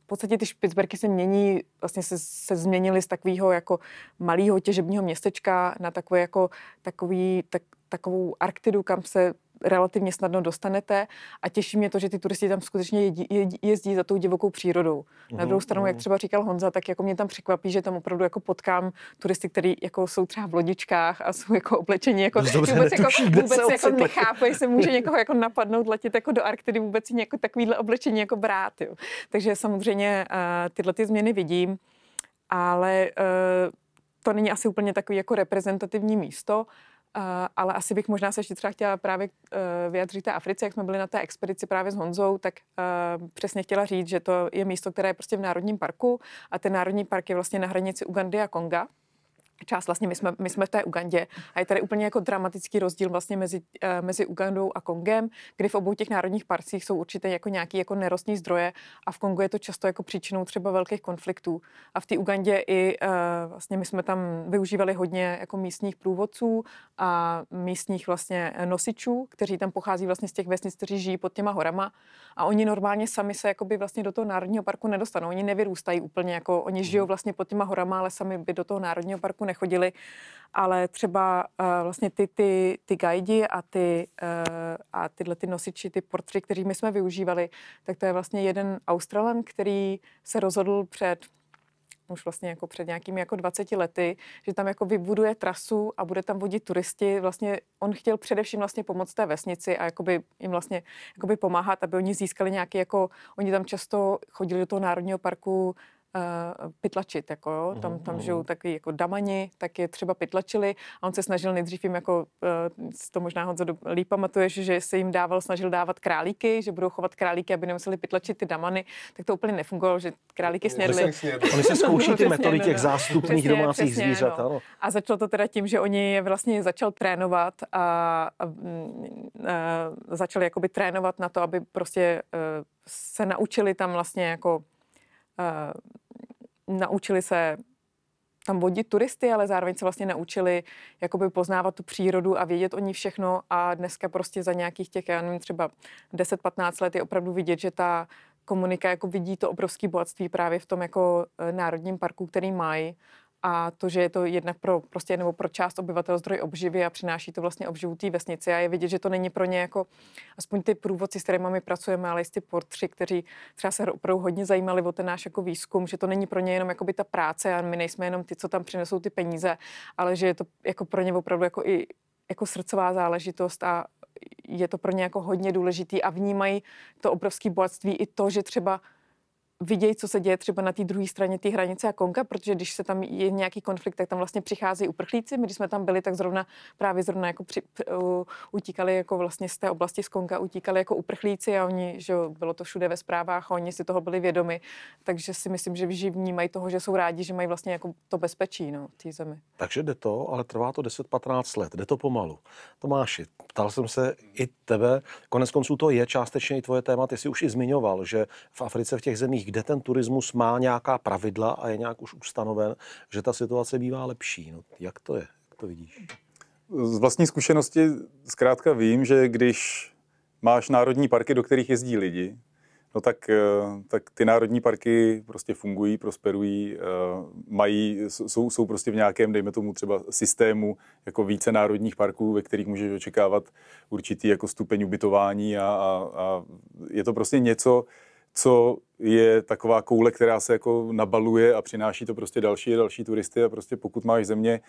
v podstatě ty Špicberky se mění, vlastně se, se změnily z takového jako malého těžebního městečka na takové jako takový, tak, takovou Arktidu, kam se relativně snadno dostanete a těší mě to, že ty turisti tam skutečně jedí, jedí, jezdí za tou divokou přírodou. Na mhm, druhou stranu, mhm. jak třeba říkal Honza, tak jako mě tam překvapí, že tam opravdu jako potkám turisty, kteří jako jsou třeba v lodičkách a jsou jako oblečení, jako Dobře, vůbec, netuši, jako, vůbec jako, jako nechápu, jestli může někoho jako napadnout letět jako do Arktidy, vůbec jako takovýhle oblečení jako brát. Jo. Takže samozřejmě uh, tyhle ty změny vidím, ale uh, to není asi úplně takový jako reprezentativní místo. Uh, ale asi bych možná se ještě třeba chtěla právě eh, vyjadřit té Africe, jak jsme byli na té expedici právě s Honzou, tak eh, přesně chtěla říct, že to je místo, které je prostě v Národním parku a ten Národní park je vlastně na hranici Ugandy a Konga, část. Vlastně my jsme, my jsme v té Ugandě a je tady úplně jako dramatický rozdíl vlastně mezi, eh, mezi Ugandou a Kongem, kdy v obou těch národních parcích jsou určitě jako nějaký jako nerostní zdroje a v Kongu je to často jako příčinou třeba velkých konfliktů. A v té Ugandě i eh, vlastně my jsme tam využívali hodně jako místních průvodců a místních vlastně nosičů, kteří tam pochází vlastně z těch vesnic, kteří žijí pod těma horama a oni normálně sami se jakoby vlastně do toho národního parku nedostanou. Oni nevyrůstají úplně jako, oni mhm. žijou vlastně pod těma horama, ale sami by do toho národního parku nechodili, ale třeba uh, vlastně ty, ty, ty guidi a, ty, uh, a tyhle ty nosiči, ty portry, který my jsme využívali, tak to je vlastně jeden Australan, který se rozhodl před už vlastně jako před nějakými jako 20 lety, že tam jako vybuduje trasu a bude tam vodit turisti. Vlastně on chtěl především vlastně pomoct té vesnici a jakoby jim vlastně jakoby pomáhat, aby oni získali nějaký jako, oni tam často chodili do toho národního parku Eh, pytlačit, jako jo. Tam, mm-hmm, tam žijou mm-hmm. taky jako damani, tak je třeba pytlačili a on se snažil nejdřív jim jako, uh, to možná Honzo líp pamatuješ, že se jim dával, snažil dávat králíky, že budou chovat králíky, aby nemuseli pytlačit ty damany, tak to úplně nefungovalo, že králíky snědli. Oni se zkouší ty metody těch no. zástupných přesně, domácích přesně, zvířat, no. ano. A začalo to teda tím, že oni je vlastně začal trénovat a, a, a mm, eh, začali jakoby trénovat na to, aby prostě uh, se naučili tam vlastně jako uh, naučili se tam vodit turisty, ale zároveň se vlastně naučili jakoby poznávat tu přírodu a vědět o ní všechno a dneska prostě za nějakých těch, já nevím, třeba 10-15 let je opravdu vidět, že ta komunika jako vidí to obrovské bohatství právě v tom jako eh, národním parku, který mají a to, že je to jednak pro prostě nebo pro část obyvatel zdroj obživy a přináší to vlastně obživu té vesnici a je vidět, že to není pro ně jako aspoň ty průvodci, s kterými my pracujeme, ale i ty portři, kteří třeba se opravdu hodně zajímali o ten náš jako výzkum, že to není pro ně jenom ta práce a my nejsme jenom ty, co tam přinesou ty peníze, ale že je to jako pro ně opravdu jako i jako srdcová záležitost a je to pro ně jako hodně důležitý a vnímají to obrovské bohatství i to, že třeba vidějí, co se děje třeba na té druhé straně té hranice a konka, protože když se tam je nějaký konflikt, tak tam vlastně přicházejí uprchlíci. My, když jsme tam byli, tak zrovna právě zrovna jako při, uh, utíkali jako vlastně z té oblasti z konka, utíkali jako uprchlíci a oni, že bylo to všude ve zprávách a oni si toho byli vědomi, takže si myslím, že vživní mají toho, že jsou rádi, že mají vlastně jako to bezpečí no, té zemi. Takže jde to, ale trvá to 10-15 let, jde to pomalu. Tomáši, ptal jsem se i tebe, konec konců to je částečně i tvoje téma, ty jsi už i zmiňoval, že v Africe v těch zemích kde ten turismus má nějaká pravidla a je nějak už ustanoven, že ta situace bývá lepší. No, jak to je? Jak to vidíš? Z vlastní zkušenosti zkrátka vím, že když máš národní parky, do kterých jezdí lidi, no tak, eh, tak ty národní parky prostě fungují, prosperují, eh, mají, jsou, jsou prostě v nějakém, dejme tomu třeba systému jako více národních parků, ve kterých můžeš očekávat určitý jako stupeň ubytování a, a, a je to prostě něco, co je taková koule, která se jako nabaluje a přináší to prostě další a další turisty a prostě pokud máš země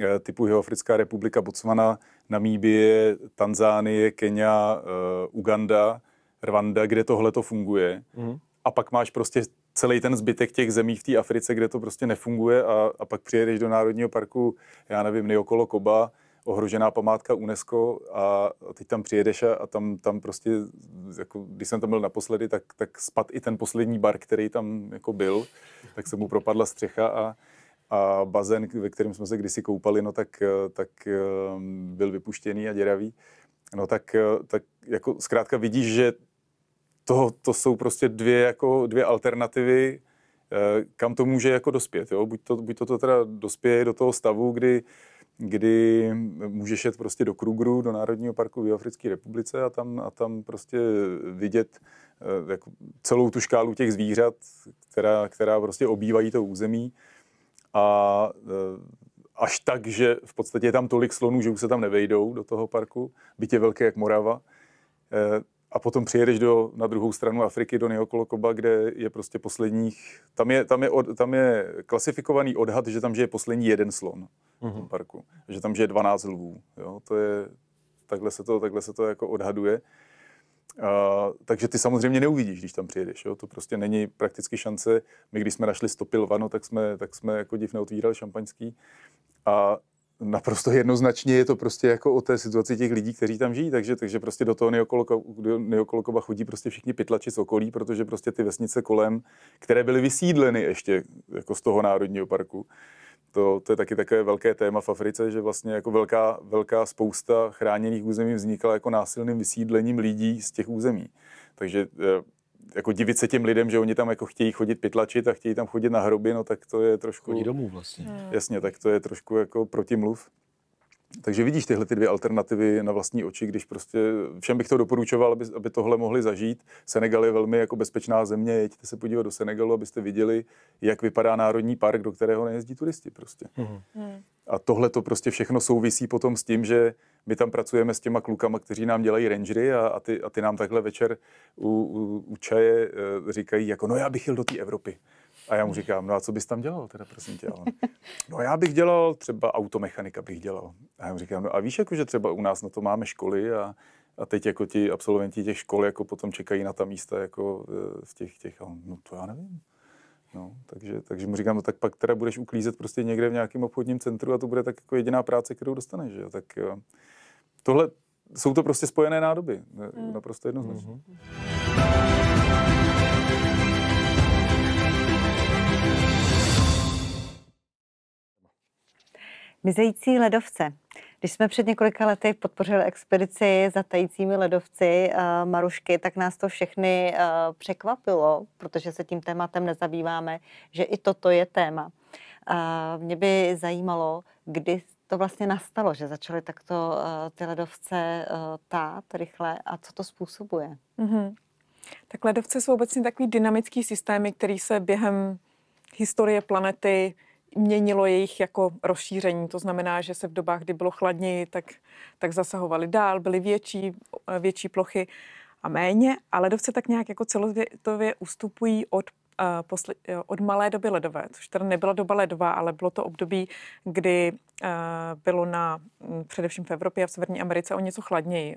eh, typu Jihoafrická republika, Botswana, Namíbie, Tanzánie, Kenia, eh, Uganda, Rwanda, kde tohle to funguje. Mm. A pak máš prostě celý ten zbytek těch zemí v té Africe, kde to prostě nefunguje a, a pak přijedeš do Národního parku, já nevím, neokolo Koba, ohrožená památka UNESCO a teď tam přijedeš a, a tam, tam prostě, jako, když jsem tam byl naposledy, tak, tak spad i ten poslední bar, který tam jako byl, tak se mu propadla střecha a, a bazén, ve kterém jsme se kdysi koupali, no tak, tak ehm, byl vypuštěný a děravý. No tak, tak jako zkrátka vidíš, že to, to jsou prostě dvě, jako, dvě alternativy, eh, kam to může jako dospět. Jo? Buď, to, buď to, to teda dospěje do toho stavu, kdy uh, kdy můžeš jet prostě do Krugru, do Národního parku v Jihoafrické republice a tam, a tam prostě vidět eh, jako celou tu škálu těch zvířat, která, která prostě obývají to území a eh, až tak, že v podstatě je tam tolik slonů, že už se tam nevejdou do toho parku, byť je velké jak Morava, eh, a potom přijedeš do, na druhou stranu Afriky, do Neokolokoba, kde je prostě posledních, tam je, tam je, od, tam je klasifikovaný odhad, že tam žije poslední jeden slon mm-hmm. v tom mhm. parku, že tam žije 12 lvů, jo, to je, takhle se to, takhle se to jako odhaduje. A, takže ty samozřejmě neuvidíš, když tam přijedeš. Jo? To prostě není prakticky šance. My, když jsme našli stopy vano, tak jsme, tak jsme jako div neotvírali šampaňský. A naprosto jednoznačně je to prostě jako o té situaci těch lidí, kteří tam žijí, takže, takže prostě do toho Neokolokova chodí prostě všichni pytlači z okolí, protože prostě ty vesnice kolem, které byly vysídleny ještě jako z toho národního parku, to, to je taky takové velké téma v Africe, že vlastně jako velká, velká spousta chráněných území vznikla jako násilným vysídlením lidí z těch území. Takže eh, jako divit se těm lidem, že oni tam jako chtějí chodit pytlačit a chtějí tam chodit na hroby, no tak to je trošku... Chodí domů vlastně. Hmm. Jasně, tak to je trošku jako protimluv. Takže vidíš tyhle ty dvě alternativy na vlastní oči, když prostě všem bych to doporučoval, aby, aby tohle mohli zažít. Senegal je velmi jako bezpečná země, jeďte se podívat do Senegalu, abyste viděli, jak vypadá národní park, do kterého nejezdí turisti prostě. Mm-hmm. A tohle to prostě všechno souvisí potom s tím, že my tam pracujeme s těma klukama, kteří nám dělají rangery a, a, ty, a ty nám takhle večer u, u, u čaje eh, říkají jako, no já bych jel do té Evropy. A já mu říkám, no a co bys tam dělal teda, prosím tě? On, no já bych dělal, třeba automechanika bych dělal. A já mu říkám, no a víš, jako, že třeba u nás na to máme školy a, a teď jako ti absolventi těch škol jako potom čekají na ta místa jako eh, v těch, těch a on, no to já nevím. No, takže, takže mu říkám, no tak pak teda budeš uklízet prostě někde v nějakém obchodním centru a to bude tak jako jediná práce, kterou dostaneš. Že? Tak tohle, jsou to prostě spojené nádoby, mm. naprosto jednoznačně. Mm-hmm. Mizející ledovce. Když jsme před několika lety podpořili expedici za tajícími ledovci uh, Marušky, tak nás to všechny uh, překvapilo, protože se tím tématem nezabýváme, že i toto je téma. Uh, mě by zajímalo, kdy to vlastně nastalo, že začaly takto uh, ty ledovce uh, tát rychle a co to způsobuje? Mm-hmm. Tak ledovce jsou obecně takový dynamický systémy, který se během historie planety měnilo jejich jako rozšíření. To znamená, že se v dobách, kdy bylo chladněji, tak, tak zasahovali dál, byly větší, eh, větší plochy a méně. A ledovce tak nějak jako celosvětově ustupují od eh, posle, eh, od malé doby ledové, což teda nebyla doba ledová, ale bylo to období, kdy bylo na, mm, především v Evropě a v Severní Americe o něco chladněji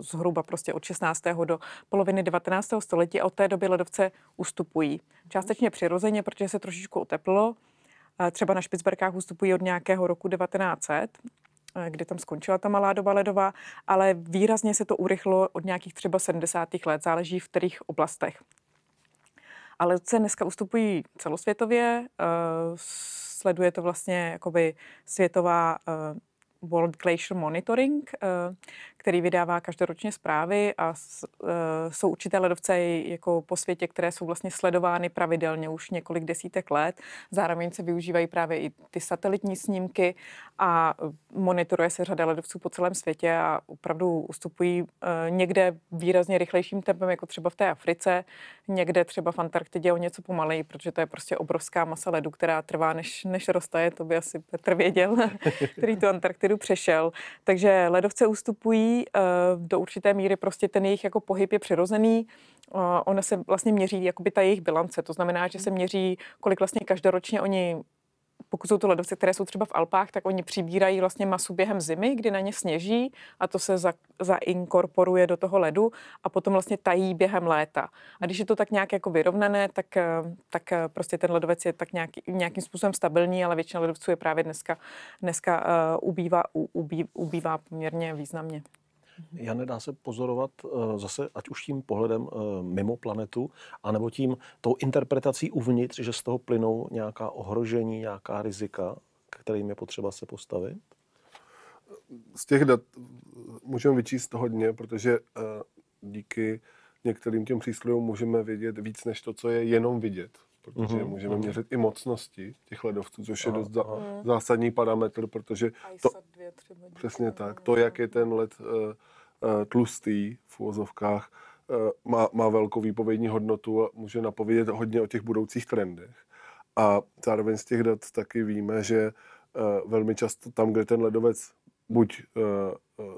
zhruba prostě od 16. do poloviny 19. století a od té doby ledovce ustupují. Částečně přirozeně, protože se trošičku oteplo. Třeba na Špicberkách ustupují od nějakého roku 1900, eh, kdy tam skončila ta malá doba ledová, ale výrazně se to urychlo od nějakých třeba 70. let, záleží v kterých oblastech. ale ledovce dneska ustupují celosvětově, eh, sleduje to vlastně jakoby světová eh, World Glacier Monitoring, eh, který vydává každoročně zprávy a eh, jsou určité ledovce jako po světě, které jsou vlastně sledovány pravidelně už několik desítek let. Zároveň se využívají právě i ty satelitní snímky a eh, monitoruje se řada ledovců po celém světě a opravdu ustupují někde výrazně rychlejším tempem, jako třeba v té Africe, někde třeba v Antarktidě o něco pomaleji, protože to je prostě obrovská masa ledu, která trvá, než, než roste. To by asi Petr věděl, který tu Antarktidu covidu přešel. Takže ledovce ustupují, eh, do určité míry prostě ten jejich jako pohyb je přirozený. Eh, ona se vlastně měří jakoby ta jejich bilance, to znamená, že se mhm. měří, kolik vlastně každoročně oni pokud jsou to ledovce, které jsou třeba v Alpách, tak oni přibírají vlastně masu během zimy, kdy na ně sněží a to se za, zainkorporuje do toho ledu a potom vlastně tají během léta. A když je to tak nějak jako vyrovnané, tak, eh, tak eh, prostě ten ledovec je tak nějaký, nějakým způsobem stabilní, ale většina ledovců je právě dneska, dneska uh, ubývá, u, ubývá poměrně významně. Já nedá se pozorovat eh, zase, ať už tím pohledem eh, mimo planetu, anebo tím tou interpretací uvnitř, že z toho plynou nějaká ohrožení, nějaká rizika, kterým je potřeba se postavit? Z těch dat můžeme vyčíst hodně, protože eh, díky některým těm přístrojům můžeme vědět víc než to, co je jenom vidět protože mm můžeme mhm. měřit i mocnosti těch ledovců, což je dost za, zásadní parametr, protože to, dvě, tři přesně tak, to, mhm. jak je ten led uh, uh, tlustý v úvozovkách, uh, eh, má, má velkou výpovědní hodnotu a může napovědět hodně o těch budoucích trendech. A zároveň z těch dat taky víme, že uh, velmi často tam, kde ten ledovec buď uh,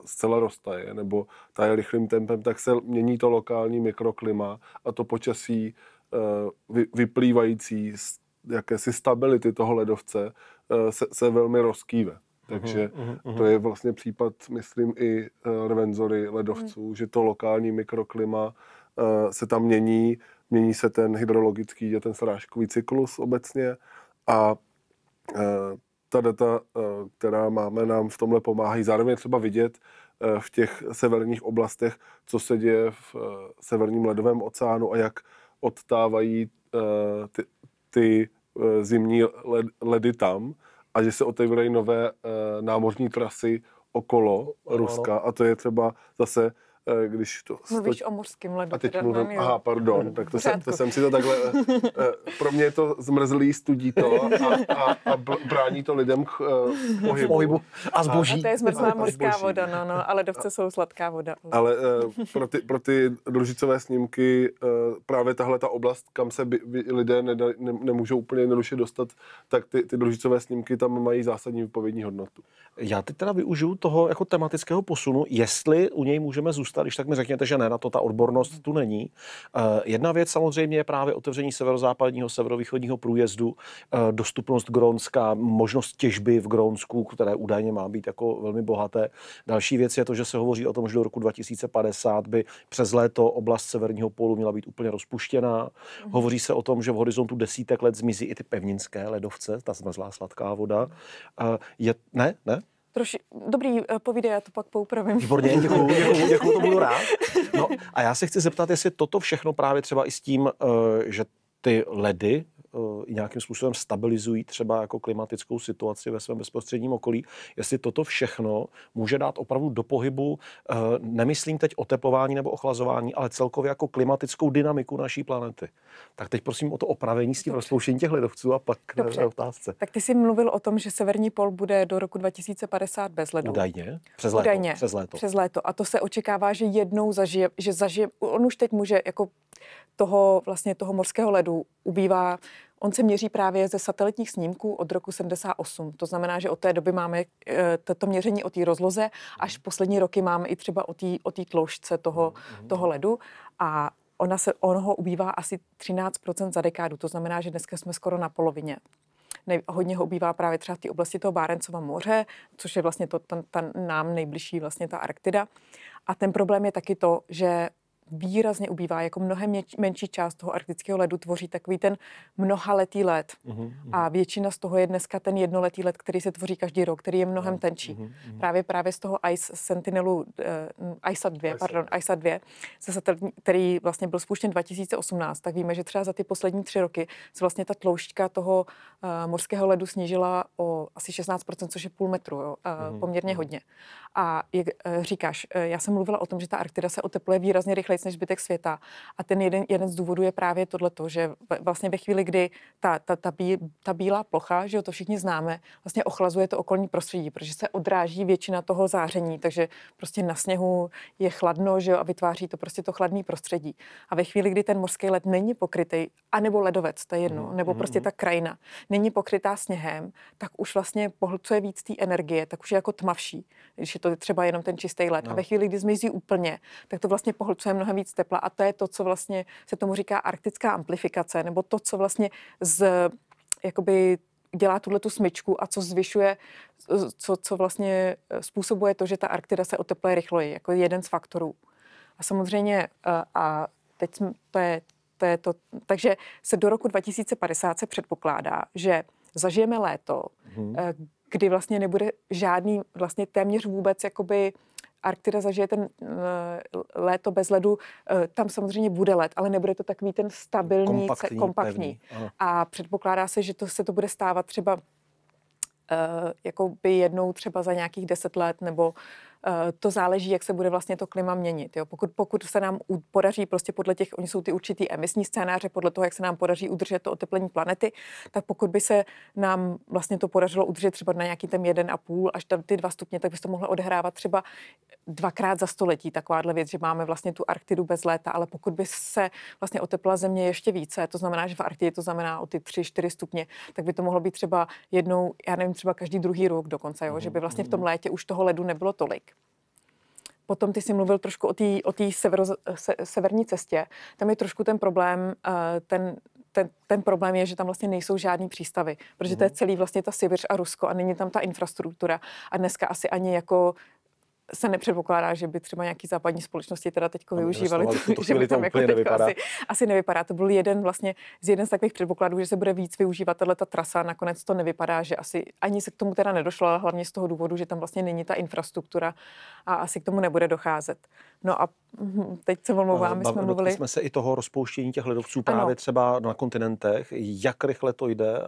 zcela roztaje, nebo taje rychlým tempem, tak se mění to lokální mikroklima a to počasí Eh, vyplývající z jakési stability toho ledovce eh, se, se velmi rozkýve. Mhm, Takže mhm, mhm. to je vlastně případ, myslím, i eh, revenzory ledovců, že to lokální mikroklima se tam mění, mění se ten hydrologický a ten srážkový cyklus obecně a ta data, která máme, nám v tomhle pomáhají. Zároveň třeba vidět v těch severních oblastech, co se děje v severním ledovém oceánu a jak odtávají eh, ty, ty eh, zimní ledy tam a že se otevírají nové eh, námořní trasy okolo no, Ruska no. a to je třeba zase Eh, když to... Mluvíš sto... o mořském ledu. A teď mluvím, mami, aha, pardon, tak to jsem, to jsem si to takhle... Eh, eh, pro mě je to zmrzlý, studí to a, a, a brání to lidem k uh, pohybu. pohybu. A zboží. A to je zmrzlá mořská voda, no, no, ale dovce jsou sladká voda. Ale uh, pro, ty, pro ty družicové snímky uh, právě tahle ta oblast, kam se by, by lidé ne, ne, nemůžou úplně jednoduše dostat, tak ty, ty družicové snímky tam mají zásadní výpovědní hodnotu. Já teď teda využiju toho jako tematického posunu, jestli u něj můžeme zůstat spousta, když tak mi řekněte, že ne, na to ta odbornost tu není. Eh, jedna věc samozřejmě je právě otevření severozápadního, severovýchodního průjezdu, eh, dostupnost Grónska, možnost těžby v Grónsku, které údajně má být jako velmi bohaté. Další věc je to, že se hovoří o tom, že do roku 2050 by přes léto oblast severního polu měla být úplně rozpuštěná. Mhm. Hovoří se o tom, že v horizontu desítek let zmizí i ty pevninské ledovce, ta zmrzlá sladká voda. Eh, je, ne, ne? Troši, dobrý, eh, povídej, já to pak poupravím. Výborně, děkuji, děkuji, děkuji, to budu rád. No, a já se chci zeptat, jestli toto všechno právě třeba i s tím, eh, že ty ledy Eh, i nějakým způsobem stabilizují třeba jako klimatickou situaci ve svém bezprostředním okolí, jestli toto všechno může dát opravdu do pohybu, eh, nemyslím teď oteplování nebo ochlazování, ale celkově jako klimatickou dynamiku naší planety. Tak teď prosím o to opravení s tím rozpouštěním těch ledovců a pak eh, Dobře. na otázce. Tak ty jsi mluvil o tom, že severní pol bude do roku 2050 bez ledu. Údajně. Přes léto. Udajně, přes léto. Přes léto. A to se očekává, že jednou zažije, že zažije, on už teď může jako toho vlastně toho morského ledu ubývá On se měří právě ze satelitních snímků od roku 78. To znamená, že od té doby máme eh, toto měření o té rozloze, až mhm. poslední roky máme i třeba o té o tý tloušťce toho, mhm. toho ledu. A ona se, ono ho ubývá asi 13% za dekádu. To znamená, že dneska jsme skoro na polovině. Nej, hodně ho ubývá právě třeba v té oblasti toho Bárencova moře, což je vlastně to, ta, ta nám nejbližší vlastně ta Arktida. A ten problém je taky to, že výrazně ubývá, jako mnohem menší část toho arktického ledu tvoří takový ten mnohaletý led. Uhum, A mhm. většina z toho je dneska ten jednoletý led, který se tvoří každý rok, který je mnohem tenčí. Uhum, uhum. Právě právě z toho Ice Sentinelu, uh, ISA 2, ISA. pardon, ISA 2, který vlastně byl spuštěn 2018, tak víme, že třeba za ty poslední tři roky se vlastně ta tloušťka toho uh, mořského ledu snížila o asi 16%, což je půl metru, jo, uh, poměrně uhum. hodně. A jak uh, říkáš, uh, já jsem mluvila o tom, že ta Arktida se otepluje výrazně rychle rychleji než zbytek světa. A ten jeden, jeden z důvodů je právě tohle, že vlastně ve chvíli, kdy ta, ta, ta, bí, ta bílá plocha, že jo, to všichni známe, vlastně ochlazuje to okolní prostředí, protože se odráží většina toho záření, takže prostě na sněhu je chladno, že jo, a vytváří to prostě to chladné prostředí. A ve chvíli, kdy ten mořský led není pokrytý, anebo ledovec, to je jedno, mm. nebo mhm, prostě mhm. ta krajina není pokrytá sněhem, tak už vlastně pohlcuje víc té energie, tak už je jako tmavší, když je to třeba jenom ten čistý led. No. A ve chvíli, kdy zmizí úplně, tak to vlastně pohlcuje mnohem víc tepla a to je to, co vlastně se tomu říká arktická amplifikace, nebo to, co vlastně z jakoby dělá tuhle tu smyčku a co zvyšuje, co, co vlastně eh, způsobuje to, že ta Arktida se otepluje rychleji, jako jeden z faktorů. A samozřejmě, eh, a teď to je, to je to, takže se do roku 2050 se předpokládá, že zažijeme léto, hmm. kdy vlastně nebude žádný vlastně téměř vůbec jakoby uh, Arktida zažije ten eh, léto bez ledu, eh, tam samozřejmě bude led, ale nebude to takový ten stabilní, kompaktní. kompaktní. A předpokládá se, že to se to bude stávat třeba eh, jako by jednou třeba za nějakých deset let, nebo to záleží, jak se bude vlastně to klima měnit. Jo. Pokud, pokud se nám podaří prostě podle těch, oni jsou ty určitý emisní scénáře, podle toho, jak se nám podaří udržet to oteplení planety, tak pokud by se nám vlastně to podařilo udržet třeba na nějaký ten 1,5 až tam ty dva stupně, tak by se to mohlo odehrávat třeba dvakrát za století takováhle věc, že máme vlastně tu Arktidu bez léta, ale pokud by se vlastně otepla země ještě více, to znamená, že v Arktidě to znamená o ty 3-4 stupně, tak by to mohlo být třeba jednou, já nevím, třeba každý druhý rok dokonce, jo? že mhm, by vlastně v tom mhm. létě už toho ledu nebylo tolik. Potom ty jsi mluvil trošku o té o tý se, severní cestě. Tam je trošku ten problém, eh, ten, ten, ten problém je, že tam vlastně nejsou žádný přístavy, protože to je mhm. celý vlastně ta Sibiř a Rusko a není tam ta infrastruktura. A dneska asi ani jako se nepředpokládá, že by třeba nějaký západní společnosti teda teď využívali, to, to, že by tam jako teďko asi, asi nevypadá. To byl jeden vlastně z jeden z takových předpokladů, že se bude víc využívat tahle ta trasa. Nakonec to nevypadá, že asi ani se k tomu teda nedošlo, ale hlavně z toho důvodu, že tam vlastně není ta infrastruktura a asi k tomu nebude docházet. No a hm, teď se omlouvám, my jsme mluvili... jsme se i toho rozpouštění těch ledovců právě ano. třeba na kontinentech, jak rychle to jde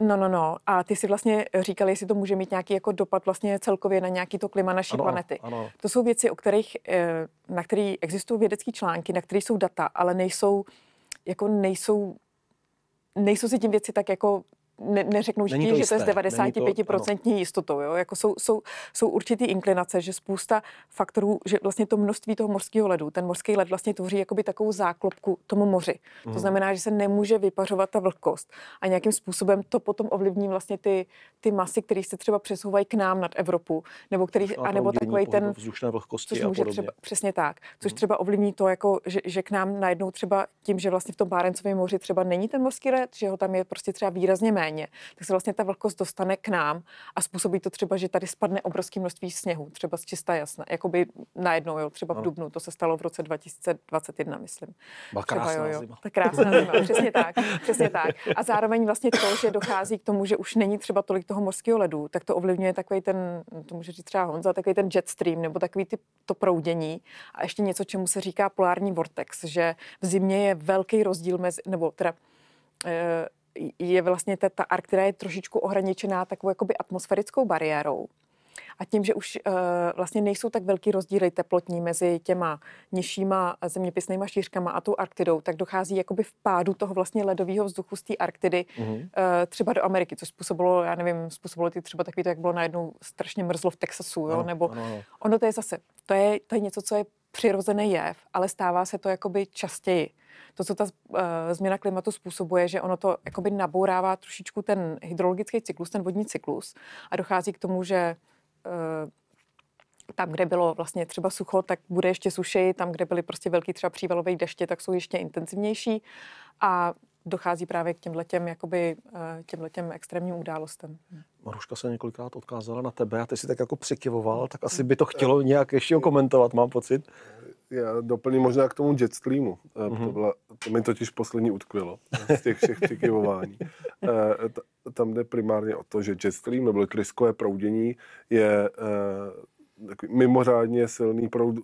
No, no, no. A ty si vlastně říkali, jestli to může mít nějaký jako dopad vlastně celkově na nějaký to klima naší ano, planety. Ano. To jsou věci, o kterých, eh, na které existují vědecké články, na které jsou data, ale nejsou, jako nejsou, nejsou si tím věci tak jako ne, neřeknu ti, že to je s 95% to, jistotou. Jo? Jako jsou, jsou, jsou určitý inklinace, že spousta faktorů, že vlastně to množství toho mořského ledu, ten mořský led vlastně tvoří jakoby takovou záklopku tomu moři. Mm. To mhm. znamená, že se nemůže vypařovat ta vlhkost a nějakým způsobem to potom ovlivní vlastně ty, ty masy, které se třeba přesouvají k nám nad Evropu, nebo který, a nebo takový ten vzdušné vlhkosti což a může třeba, přesně tak, což mm. třeba ovlivní to, jako, že, že, k nám najednou třeba tím, že vlastně v tom Bárencovém moři třeba není ten mořský led, že ho tam je prostě třeba výrazně méně méně, tak se vlastně ta vlhkost dostane k nám a způsobí to třeba, že tady spadne obrovské množství sněhu, třeba z čista jasna, by najednou, jo, třeba v Dubnu, to se stalo v roce 2021, myslím. Byla krásná třeba, jo, jo. zima. Ta krásná zima, přesně tak, přesně tak. A zároveň vlastně to, že dochází k tomu, že už není třeba tolik toho mořského ledu, tak to ovlivňuje takový ten, to může říct třeba Honza, takový ten jet stream nebo takový ty, to proudění a ještě něco, čemu se říká polární vortex, že v zimě je velký rozdíl mezi, nebo teda eh, je vlastně ta, ta Arktida je trošičku ohraničená takovou jakoby atmosférickou bariérou. A tím, že už e, vlastně nejsou tak velký rozdíly teplotní mezi těma nižšíma zeměpisnýma šířkama a tou Arktidou, tak dochází jakoby v pádu toho vlastně ledového vzduchu z té Arktidy mm-hmm. e, třeba do Ameriky, což způsobilo, já nevím, způsobilo ty třeba takový, to, jak bylo najednou strašně mrzlo v Texasu, jo? No, nebo no, no. ono to je zase, to je, to je něco, co je přirozený jev, ale stává se to jakoby častěji. To, co ta uh, změna klimatu způsobuje, že ono to jakoby nabourává trošičku ten hydrologický cyklus, ten vodní cyklus a dochází k tomu, že uh, tam, kde bylo vlastně třeba sucho, tak bude ještě sušeji, tam, kde byly prostě velký třeba přívalové deště, tak jsou ještě intenzivnější a dochází právě k těmhletěm, jakoby, eh, těmhletěm extrémním událostem. Hm. Maruška se několikrát odkázala na tebe a ty si tak jako přikivoval, tak asi hm. by to chtělo nějak ještě komentovat, mám pocit. Já doplním možná k tomu jet streamu. Mm-hmm. To, mhm. byla, to mi totiž poslední utkvilo z těch všech přikivování. Eh, tam jde primárně o to, že jet stream nebo tryskové proudění je mimořádně silný proud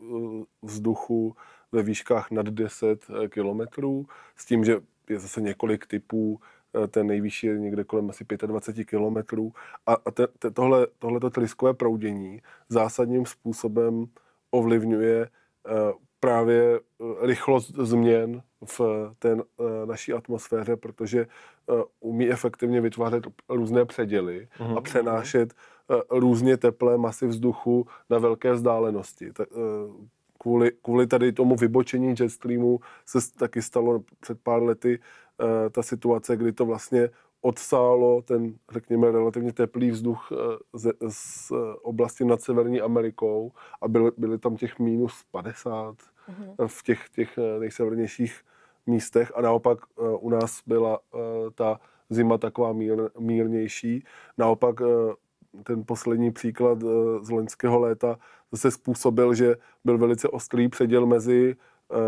vzduchu ve výškách nad 10 kilometrů, s tím, že je zase několik typů, eh, ten nejvyšší je někde kolem asi 25 kilometrů. A, te, te, tohle, tohleto tryskové proudění zásadním způsobem ovlivňuje eh, právě eh, rychlost změn v té naší atmosféře, protože umí efektivně vytvářet různé předěly mm-hmm. a mhm. přenášet různě teplé masy vzduchu na velké vzdálenosti kvůli, kvůli tady tomu vybočení Jetstreamu se taky stalo před pár lety eh, ta situace, kdy to vlastně odsálo ten, řekněme, relativně teplý vzduch eh, z, z eh, oblasti nad Severní Amerikou a byly, byly tam těch minus 50 mm-hmm. v těch, těch nejsevernějších místech a naopak u nás byla ta zima taková mír, mírnější. Naopak ten poslední příklad z loňského léta zase způsobil, že byl velice ostrý předěl mezi uh,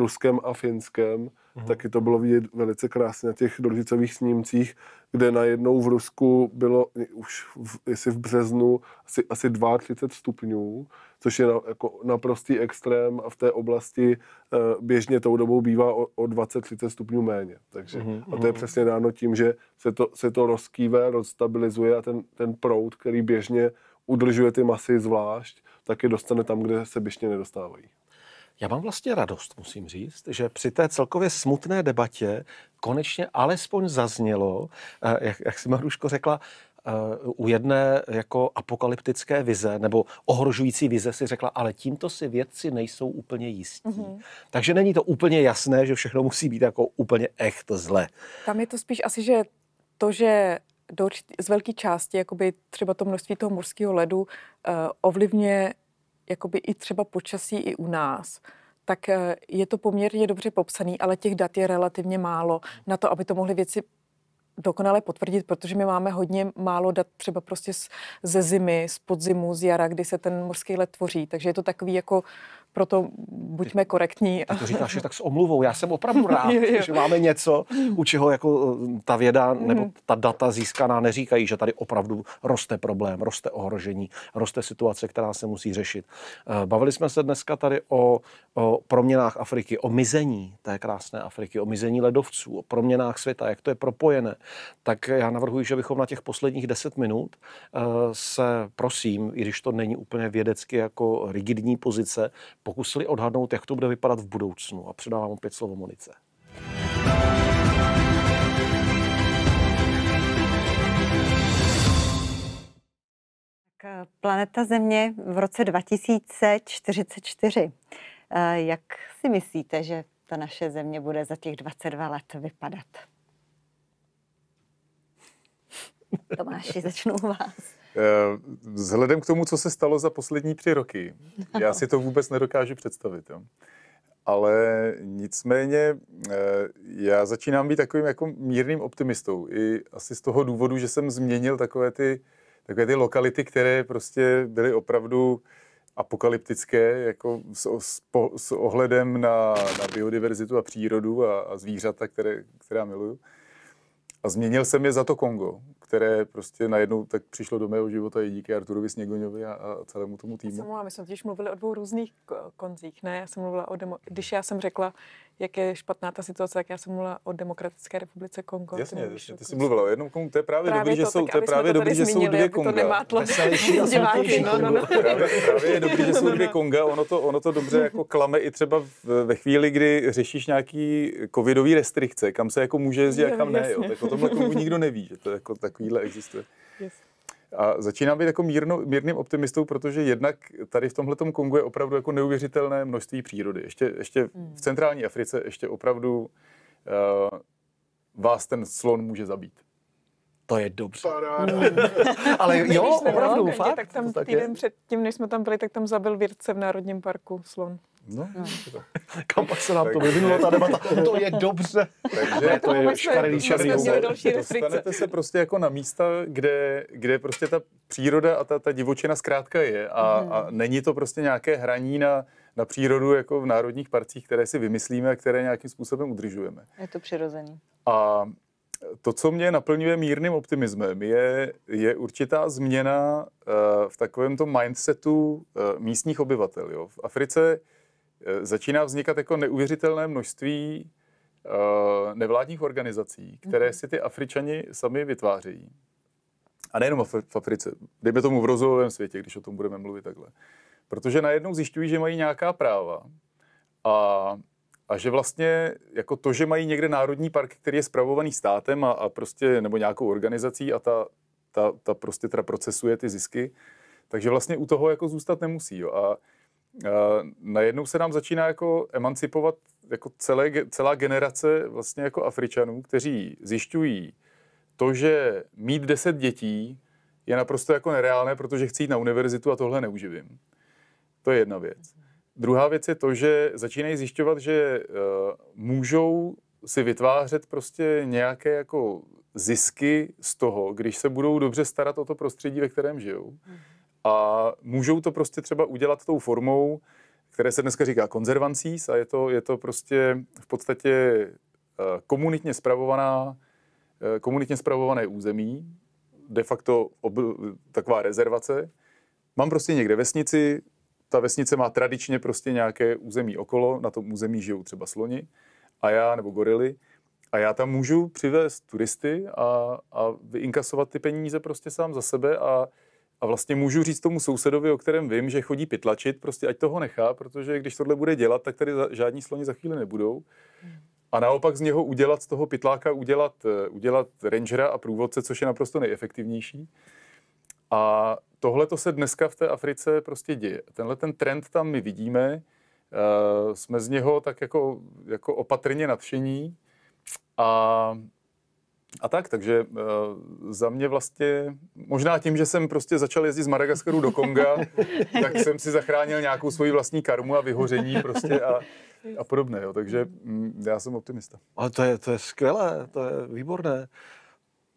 Ruskem a Finskem. Mm-hmm. Taky to bylo vidět velice krásně na těch družicových snímcích, kde najednou v Rusku bylo už v, jestli v březnu asi, asi 32 stupňů, což je na, jako naprostý extrém a v té oblasti uh, běžně tou dobou bývá o, o 20-30 stupňů méně. Takže, mm-hmm. A to je mhm. přesně dáno tím, že se to, se to rozkýve, rozstabilizuje a ten, ten proud, který běžně udržuje ty masy zvlášť, tak je dostane tam, kde se běžně nedostávají. Já mám vlastně radost, musím říct, že při té celkově smutné debatě konečně alespoň zaznělo, eh, jak, jak si Maruško řekla, eh, u jedné jako apokalyptické vize nebo ohrožující vize si řekla, ale tímto si vědci nejsou úplně jistí. Mm-hmm. Takže není to úplně jasné, že všechno musí být jako úplně echt zle. Tam je to spíš asi, že to, že do, z velké části jakoby třeba to množství toho mořského ledu uh, ovlivňuje jakoby i třeba počasí i u nás tak eh, je to poměrně dobře popsaný, ale těch dat je relativně málo na to, aby to mohli věci dokonale potvrdit, protože my máme hodně málo dat třeba prostě z, ze zimy, z podzimu, z jara, kdy se ten mořský led tvoří. Takže je to takový jako proto buďme korektní. Ty to říkáš tak s omluvou. Já jsem opravdu rád, jo, jo. že máme něco, u čeho jako eh, ta věda nebo mhm. ta data získaná neříkají, že tady opravdu roste problém, roste ohrožení, roste situace, která se musí řešit. Eh, bavili jsme se dneska tady o, o proměnách Afriky, o mizení té krásné Afriky, o mizení ledovců, o proměnách světa, jak to je propojené. Tak já navrhuji, že bychom na těch posledních deset minut eh, se prosím, i když to není úplně vědecky jako rigidní pozice, pokusili odhadnout, jak to bude vypadat v budoucnu. A předávám opět slovo Monice. Eh, planeta Země v roce 2044. Eh, jak si myslíte, že ta naše Země bude za těch 22 let vypadat? Tomáši, začnu u vás. Eh, vzhledem k tomu, co se stalo za poslední tři roky, já si to vůbec nedokážu představit. Jo. Ale nicméně eh, já začínám být takovým jako mírným optimistou. I asi z toho důvodu, že jsem změnil takové ty, takové ty lokality, které prostě byly opravdu apokalyptické, jako s, s, po, s ohledem na, na biodiverzitu a přírodu a, a zvířata, které, která miluju. A změnil jsem je za to Kongo, které prostě najednou tak přišlo do mého života i díky Arturovi Sněgoňovi a, a celému tomu týmu. Já jsem mluvila, my jsme totiž mluvili o dvou různých konzích, ne? Já jsem mluvila o demo, když já jsem řekla, jak je špatná ta situace, tak já jsem mluvila o Demokratické republice Kongo. Jasně, jasně ty jsi mluvila o jednom Kongu, to je právě, právě dobrý, to, že jsou, to je právě to dobrý, že jsou dvě Konga. To nemátlo no, no, no. Právě, právě je dobrý, že no, no, jsou dvě no. Konga, ono to, ono to dobře jako klame i třeba ve chvíli, kdy řešíš nějaký covidový restrikce, kam se jako může jezdit a kam ne, jo. Tak o tomhle Kongu nikdo neví, že to jako takovýhle existuje. Jasně. A začínám být jako mírno, mírným optimistou, protože jednak tady v tomhle Kongu je opravdu jako neuvěřitelné množství přírody. Ještě, ještě v hmm. centrální Africe ještě opravdu uh, vás ten slon může zabít. To je dobře. Hmm. Ale jo, opravdu, fakt. Tak tam týden předtím, než jsme tam byli, tak tam zabil vědce v Národním parku slon. No. no. Kam pak se nám to vyvinulo, ta debata? To je dobře. Takže to je škaredý šarý Dostanete se prostě jako na místa, kde, kde prostě ta příroda a ta, ta divočina zkrátka je. A, mm. a není to prostě nějaké hraní na, na přírodu jako v národních parcích, které si vymyslíme a které nějakým způsobem udržujeme. Je to přirozený. A to, co mě naplňuje mírným optimismem, je, je určitá změna uh, v takovém tom mindsetu uh, místních obyvatel. Jo. V Africe uh, Eh, začíná vznikat jako neuvěřitelné množství eh, nevládních organizací, které mhm. si ty Afričani sami vytvářejí. A nejenom v Africe, dejme tomu v rozvojovém světě, když o tom budeme mluvit takhle. Protože najednou zjišťují, že mají nějaká práva a, a že vlastně jako to, že mají někde národní park, který je spravovaný státem a, a prostě nebo nějakou organizací a ta, ta, ta prostě teda procesuje ty zisky, takže vlastně u toho jako zůstat nemusí. Jo. A najednou se nám začíná jako emancipovat jako celé, celá generace vlastně jako Afričanů, kteří zjišťují to, že mít deset dětí je naprosto jako nereálné, protože chci jít na univerzitu a tohle neuživím. To je jedna věc. Druhá věc je to, že začínají zjišťovat, že uh, můžou si vytvářet prostě nějaké jako zisky z toho, když se budou dobře starat o to prostředí, ve kterém žijou. uh a můžou to prostě třeba udělat tou formou, které se dneska říká konzervancí, a je to, je to prostě v podstatě eh, komunitně spravovaná, eh, komunitně spravované území, de facto ob, taková rezervace. Mám prostě někde vesnici, ta vesnice má tradičně prostě nějaké území okolo, na tom území žijou třeba sloni a já, nebo gorily, a já tam můžu přivést turisty a, a vyinkasovat ty peníze prostě sám za sebe a a vlastně můžu říct tomu sousedovi, o kterém vím, že chodí pytlačit, prostě ať toho nechá, protože když tohle bude dělat, tak tady žádní sloni za chvíli nebudou. A naopak z něho udělat, z toho pytláka udělat, eh, udělat rangera a průvodce, což je naprosto nejefektivnější. A tohle to se dneska v té Africe prostě děje. Tenhle ten trend tam my vidíme, eh, jsme z něho tak jako, jako opatrně nadšení a a tak, takže uh, za mě vlastně, možná tím, že jsem prostě začal jezdit z Madagaskaru do Konga, tak jsem si zachránil nějakou svoji vlastní karmu a vyhoření prostě a, a podobné, jo. takže mm, já jsem optimista. Ale to je, to je skvělé, to je výborné.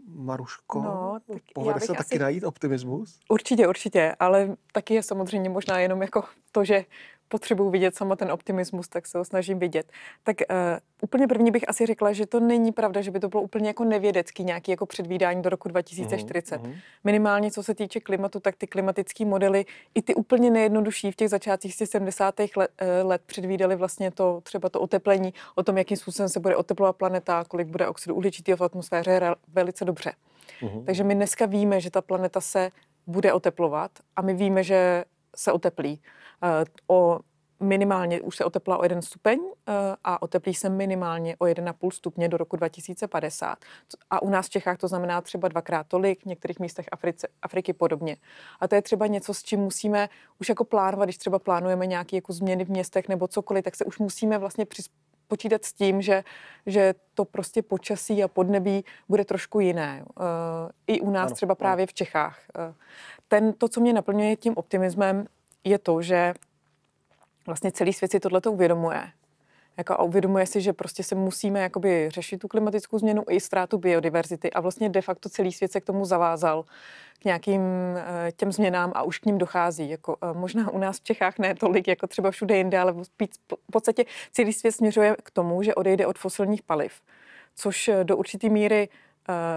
Maruško, no, tak povede se taky asi... najít optimismus? Určitě, určitě, ale taky je samozřejmě možná jenom jako to, že potřebuju vidět sama ten optimismus, tak se ho snažím vidět. Tak uh, úplně první bych asi řekla, že to není pravda, že by to bylo úplně jako nevědecký nějaký jako předvídání do roku 2040. Mm-hmm. Mhm. Minimálně co se týče klimatu, tak ty klimatické modely, i ty úplně nejjednodušší v těch začátcích 70. Let, uh, let předvídali vlastně to třeba to oteplení, o tom, jakým způsobem se bude oteplovat planeta, kolik bude oxidu uhličitého v atmosféře, re- velice dobře. Mm-hmm. Takže my dneska víme, že ta planeta se bude oteplovat a my víme, že se oteplí. Eh, o minimálně už se otepla o jeden stupeň eh, a oteplí se minimálně o 1,5 stupně do roku 2050. A u nás v Čechách to znamená třeba dvakrát tolik, v některých místech Africe, Afriky podobně. A to je třeba něco, s čím musíme už jako plánovat, když třeba plánujeme nějaké jako změny v městech nebo cokoliv, tak se už musíme vlastně počítat s tím, že, že to prostě počasí a podnebí bude trošku jiné. Eh, I u nás ano, třeba právě v Čechách. ten, to, co mě naplňuje tím optimismem, je to, že vlastně celý svět si tohleto uvědomuje. Jako a uvědomuje si, že prostě se musíme jakoby řešit tu klimatickou změnu i ztrátu biodiverzity a vlastně de facto celý svět se k tomu zavázal, k nějakým eh, těm změnám a už k ním dochází. Jako, eh, možná u nás v Čechách ne tolik, jako třeba všude jinde, ale v podstatě celý svět směřuje k tomu, že odejde od fosilních paliv, což eh, do určité míry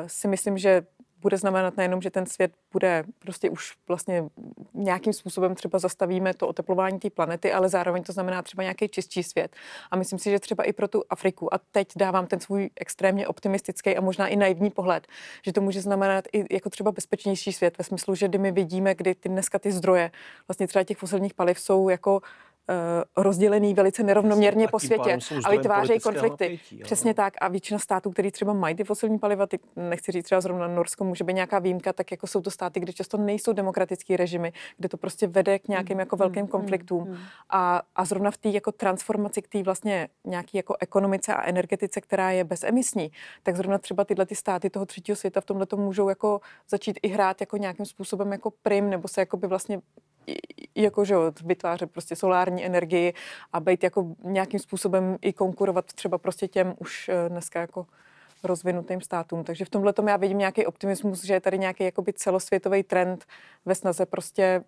si myslím, že bude znamenat nejenom, že ten svět bude prostě už vlastně nějakým způsobem třeba zastavíme to oteplování té planety, ale zároveň to znamená třeba nějaký čistší svět. A myslím si, že třeba i pro tu Afriku, a teď dávám ten svůj extrémně optimistický a možná i naivní pohled, že to může znamenat i jako třeba bezpečnější svět ve smyslu, že kdy my vidíme, kdy ty dneska ty zdroje vlastně třeba těch fosilních paliv jsou jako Eh, rozdělený velice nerovnoměrně po světě a vytvářejí konflikty. Napětí, Přesně tak. A většina států, které třeba mají ty fosilní paliva, ty, nechci říct třeba zrovna Norsko, může být nějaká výjimka, tak jako jsou to státy, kde často nejsou demokratické režimy, kde to prostě vede k nějakým jako mm, velkým mm, mm, konfliktům. A, a zrovna v té jako transformaci k té vlastně nějaký jako ekonomice a energetice, která je bezemisní, tak zrovna třeba tyhle ty státy toho třetího světa v tomhle to můžou jako začít i hrát jako nějakým způsobem jako prim nebo se jako by vlastně jako, že jo, vytvářet prostě solární energii a být jako nějakým způsobem i konkurovat třeba prostě těm už eh, dneska jako rozvinutým státům. Takže v tomhle tom já vidím nějaký optimismus, že je tady nějaký jakoby celosvětový trend ve snaze prostě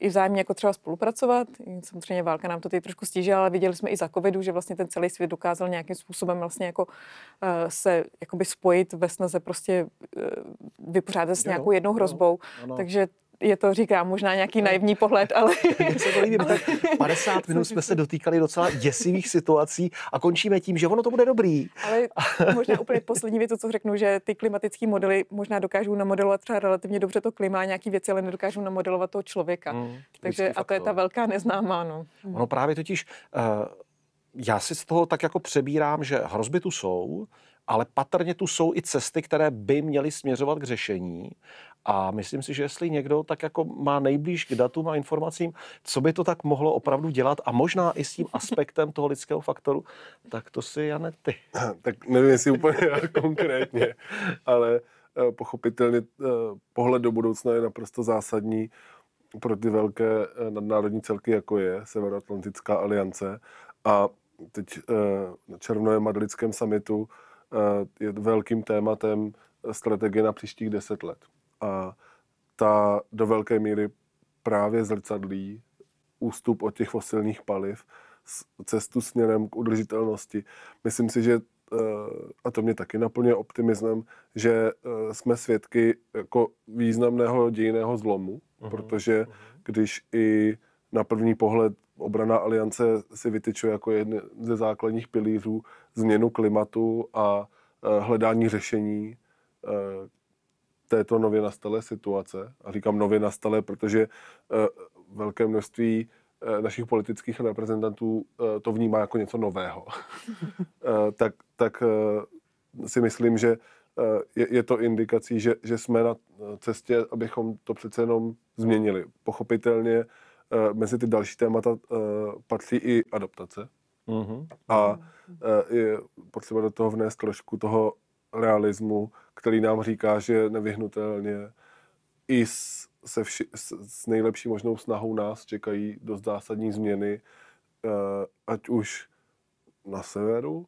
i vzájemně jako třeba spolupracovat. Samozřejmě válka nám to tady trošku stížila, ale viděli jsme i za covidu, že vlastně ten celý svět dokázal nějakým způsobem vlastně jako uh, se jakoby spojit ve snaze prostě uh, vypořádat s nějakou jednou hrozbou. Ano, ano. Takže je to, říkám, možná nějaký naivní pohled, ale... se to líbí, 50 minut jsme se dotýkali docela děsivých situací a končíme tím, že ono to bude dobrý. Ale možná úplně poslední věc, co řeknu, že ty klimatické modely možná dokážou namodelovat třeba relativně dobře to klima a nějaký věci, ale nedokážou namodelovat toho člověka. Mm, Takže a to je ta velká neznámá, no. Ono právě totiž... Uh, já si z toho tak jako přebírám, že hrozby tu jsou, ale patrně tu jsou i cesty, které by měly směřovat k řešení. A myslím si, že jestli někdo tak jako má nejblíž k datům a informacím, co by to tak mohlo opravdu dělat a možná i s tím aspektem toho lidského faktoru, tak to si, Jane, ty. Tak nevím, jestli úplně konkrétně, ale eh, pochopitelně eh, pohled do budoucna je naprosto zásadní pro ty velké eh, nadnárodní celky, jako je Severoatlantická aliance. A teď na červnovém madridském samitu Eh, je velkým tématem strategie na příštích deset let. A ta do velké míry právě zrcadlí ústup od těch fosilních paliv, cestu směrem k udržitelnosti. Myslím si, že eh, a to mě taky naplňuje optimismem, že eh, jsme svědky jako významného dějiného zlomu, uh-huh, protože uh-huh. když i na první pohled obrana aliance si vytyčuje jako jeden ze základních pilířů změnu klimatu a e, hledání řešení e, této nově nastalé situace. A říkám nově nastalé, protože e, velké množství našich politických reprezentantů to vnímá jako něco nového. tak, tak si myslím, že je, je to indikací, že, že jsme na cestě, abychom to přece jenom změnili. Pochopitelně Eh, mezi ty další témata eh, patří i adaptace. Mm-hmm. A je eh, potřeba do toho vnést trošku toho realismu, který nám říká, že nevyhnutelně i s, se vši, s, s nejlepší možnou snahou nás čekají dost zásadní změny, ať už na severu,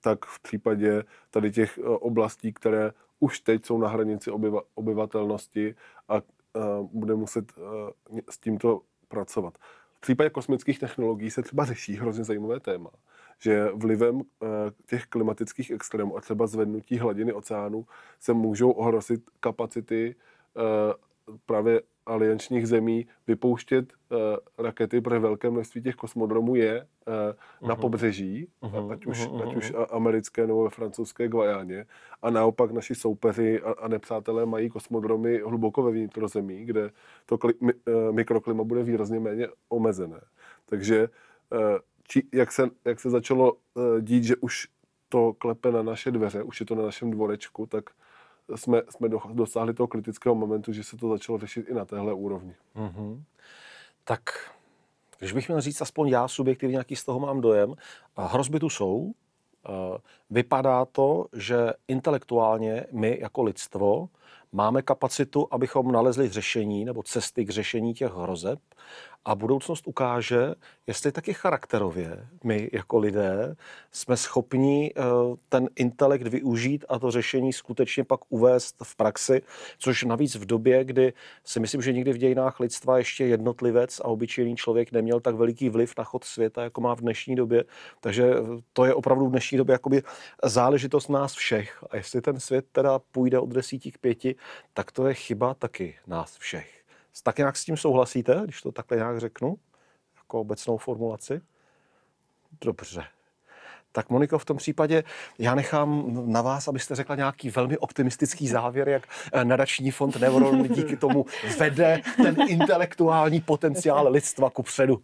tak v případě tady těch oblastí, které už teď jsou na hranici obyva, obyvatelnosti a Eh, bude muset eh, s tímto pracovat. V případě kosmických technologií se třeba řeší hrozně zajímavé téma, že vlivem eh, těch klimatických extrémů a třeba zvednutí hladiny oceánu se můžou ohrozit kapacity právě aliančních zemí vypouštět uh, rakety, protože velké množství těch kosmodromů je uh, uh-huh. na mhm. pobřeží, uh-huh. ať už, uh-huh. ať už americké nebo ve francouzské Guajáně. A naopak naši soupeři a, a nepřátelé mají kosmodromy hluboko ve vnitrozemí, kde to kli, mi, uh, mikroklima bude výrazně méně omezené. Takže uh, či, jak, se, jak se začalo uh, dít, že už to klepe na naše dveře, už je to na našem dvorečku, tak uh, jsme, jsme dosáhli toho kritického momentu, že se to začalo řešit i na téhle úrovni. Mm-hmm. Tak když bych měl říct, aspoň já subjektivně, nějaký z toho mám dojem, hrozby tu jsou. Vypadá to, že intelektuálně my jako lidstvo máme kapacitu, abychom nalezli řešení nebo cesty k řešení těch hrozeb. A budoucnost ukáže, jestli taky charakterově my jako lidé jsme schopni eh, ten intelekt využít a to řešení skutečně pak uvést v praxi, což navíc v době, kdy si myslím, že nikdy v dějinách lidstva ještě jednotlivec a obyčejný člověk neměl tak veliký vliv na chod světa, jako má v dnešní době. Takže eh, to je opravdu v dnešní době jakoby záležitost nás všech. A jestli ten svět teda půjde od desíti k pěti, tak to je chyba taky nás všech. Tak nějak s tím souhlasíte, když to takhle nějak řeknu, jako obecnou formulaci? Dobře, tak Moniko, v tom případě já nechám na vás, abyste řekla nějaký velmi optimistický závěr, jak eh, nadační fond Neuron díky tomu vede ten intelektuální potenciál lidstva ku předu.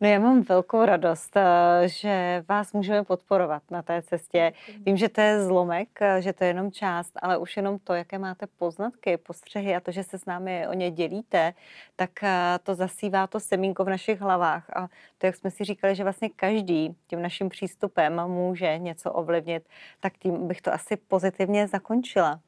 No já mám velkou radost, eh, že vás můžeme podporovat na té cestě. Vím, že to je zlomek, eh, že to je jenom část, ale už jenom to, jaké máte poznatky, postřehy a to, že se s námi o ně dělíte, tak to zasívá to semínko v našich hlavách a to, jak jsme si říkali, že vlastně každý tím naším přístupem může něco ovlivnit, tak tím bych to asi pozitivně zakončila.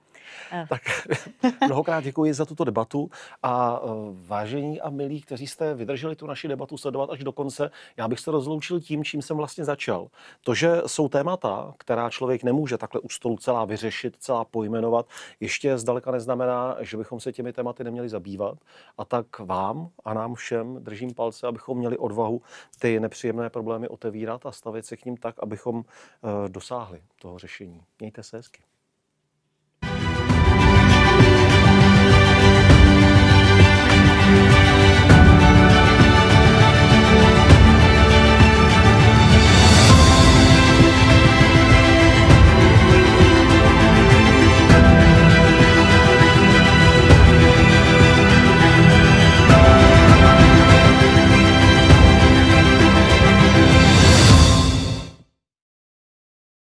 Tak mnohokrát děkuji za tuto debatu a e, vážení a milí, kteří jste vydrželi tu naši debatu sledovat až do konce, já bych se rozloučil tím, čím jsem vlastně začal. To, že jsou témata, která člověk nemůže takhle u stolu celá vyřešit, celá pojmenovat, ještě zdaleka neznamená, že bychom se těmi tématy neměli zabývat. A tak vám a nám všem držím palce, abychom měli odvahu ty nepříjemné problémy otevírat a stavět se k ním tak, abychom e, dosáhli toho řešení. Mějte se hezky.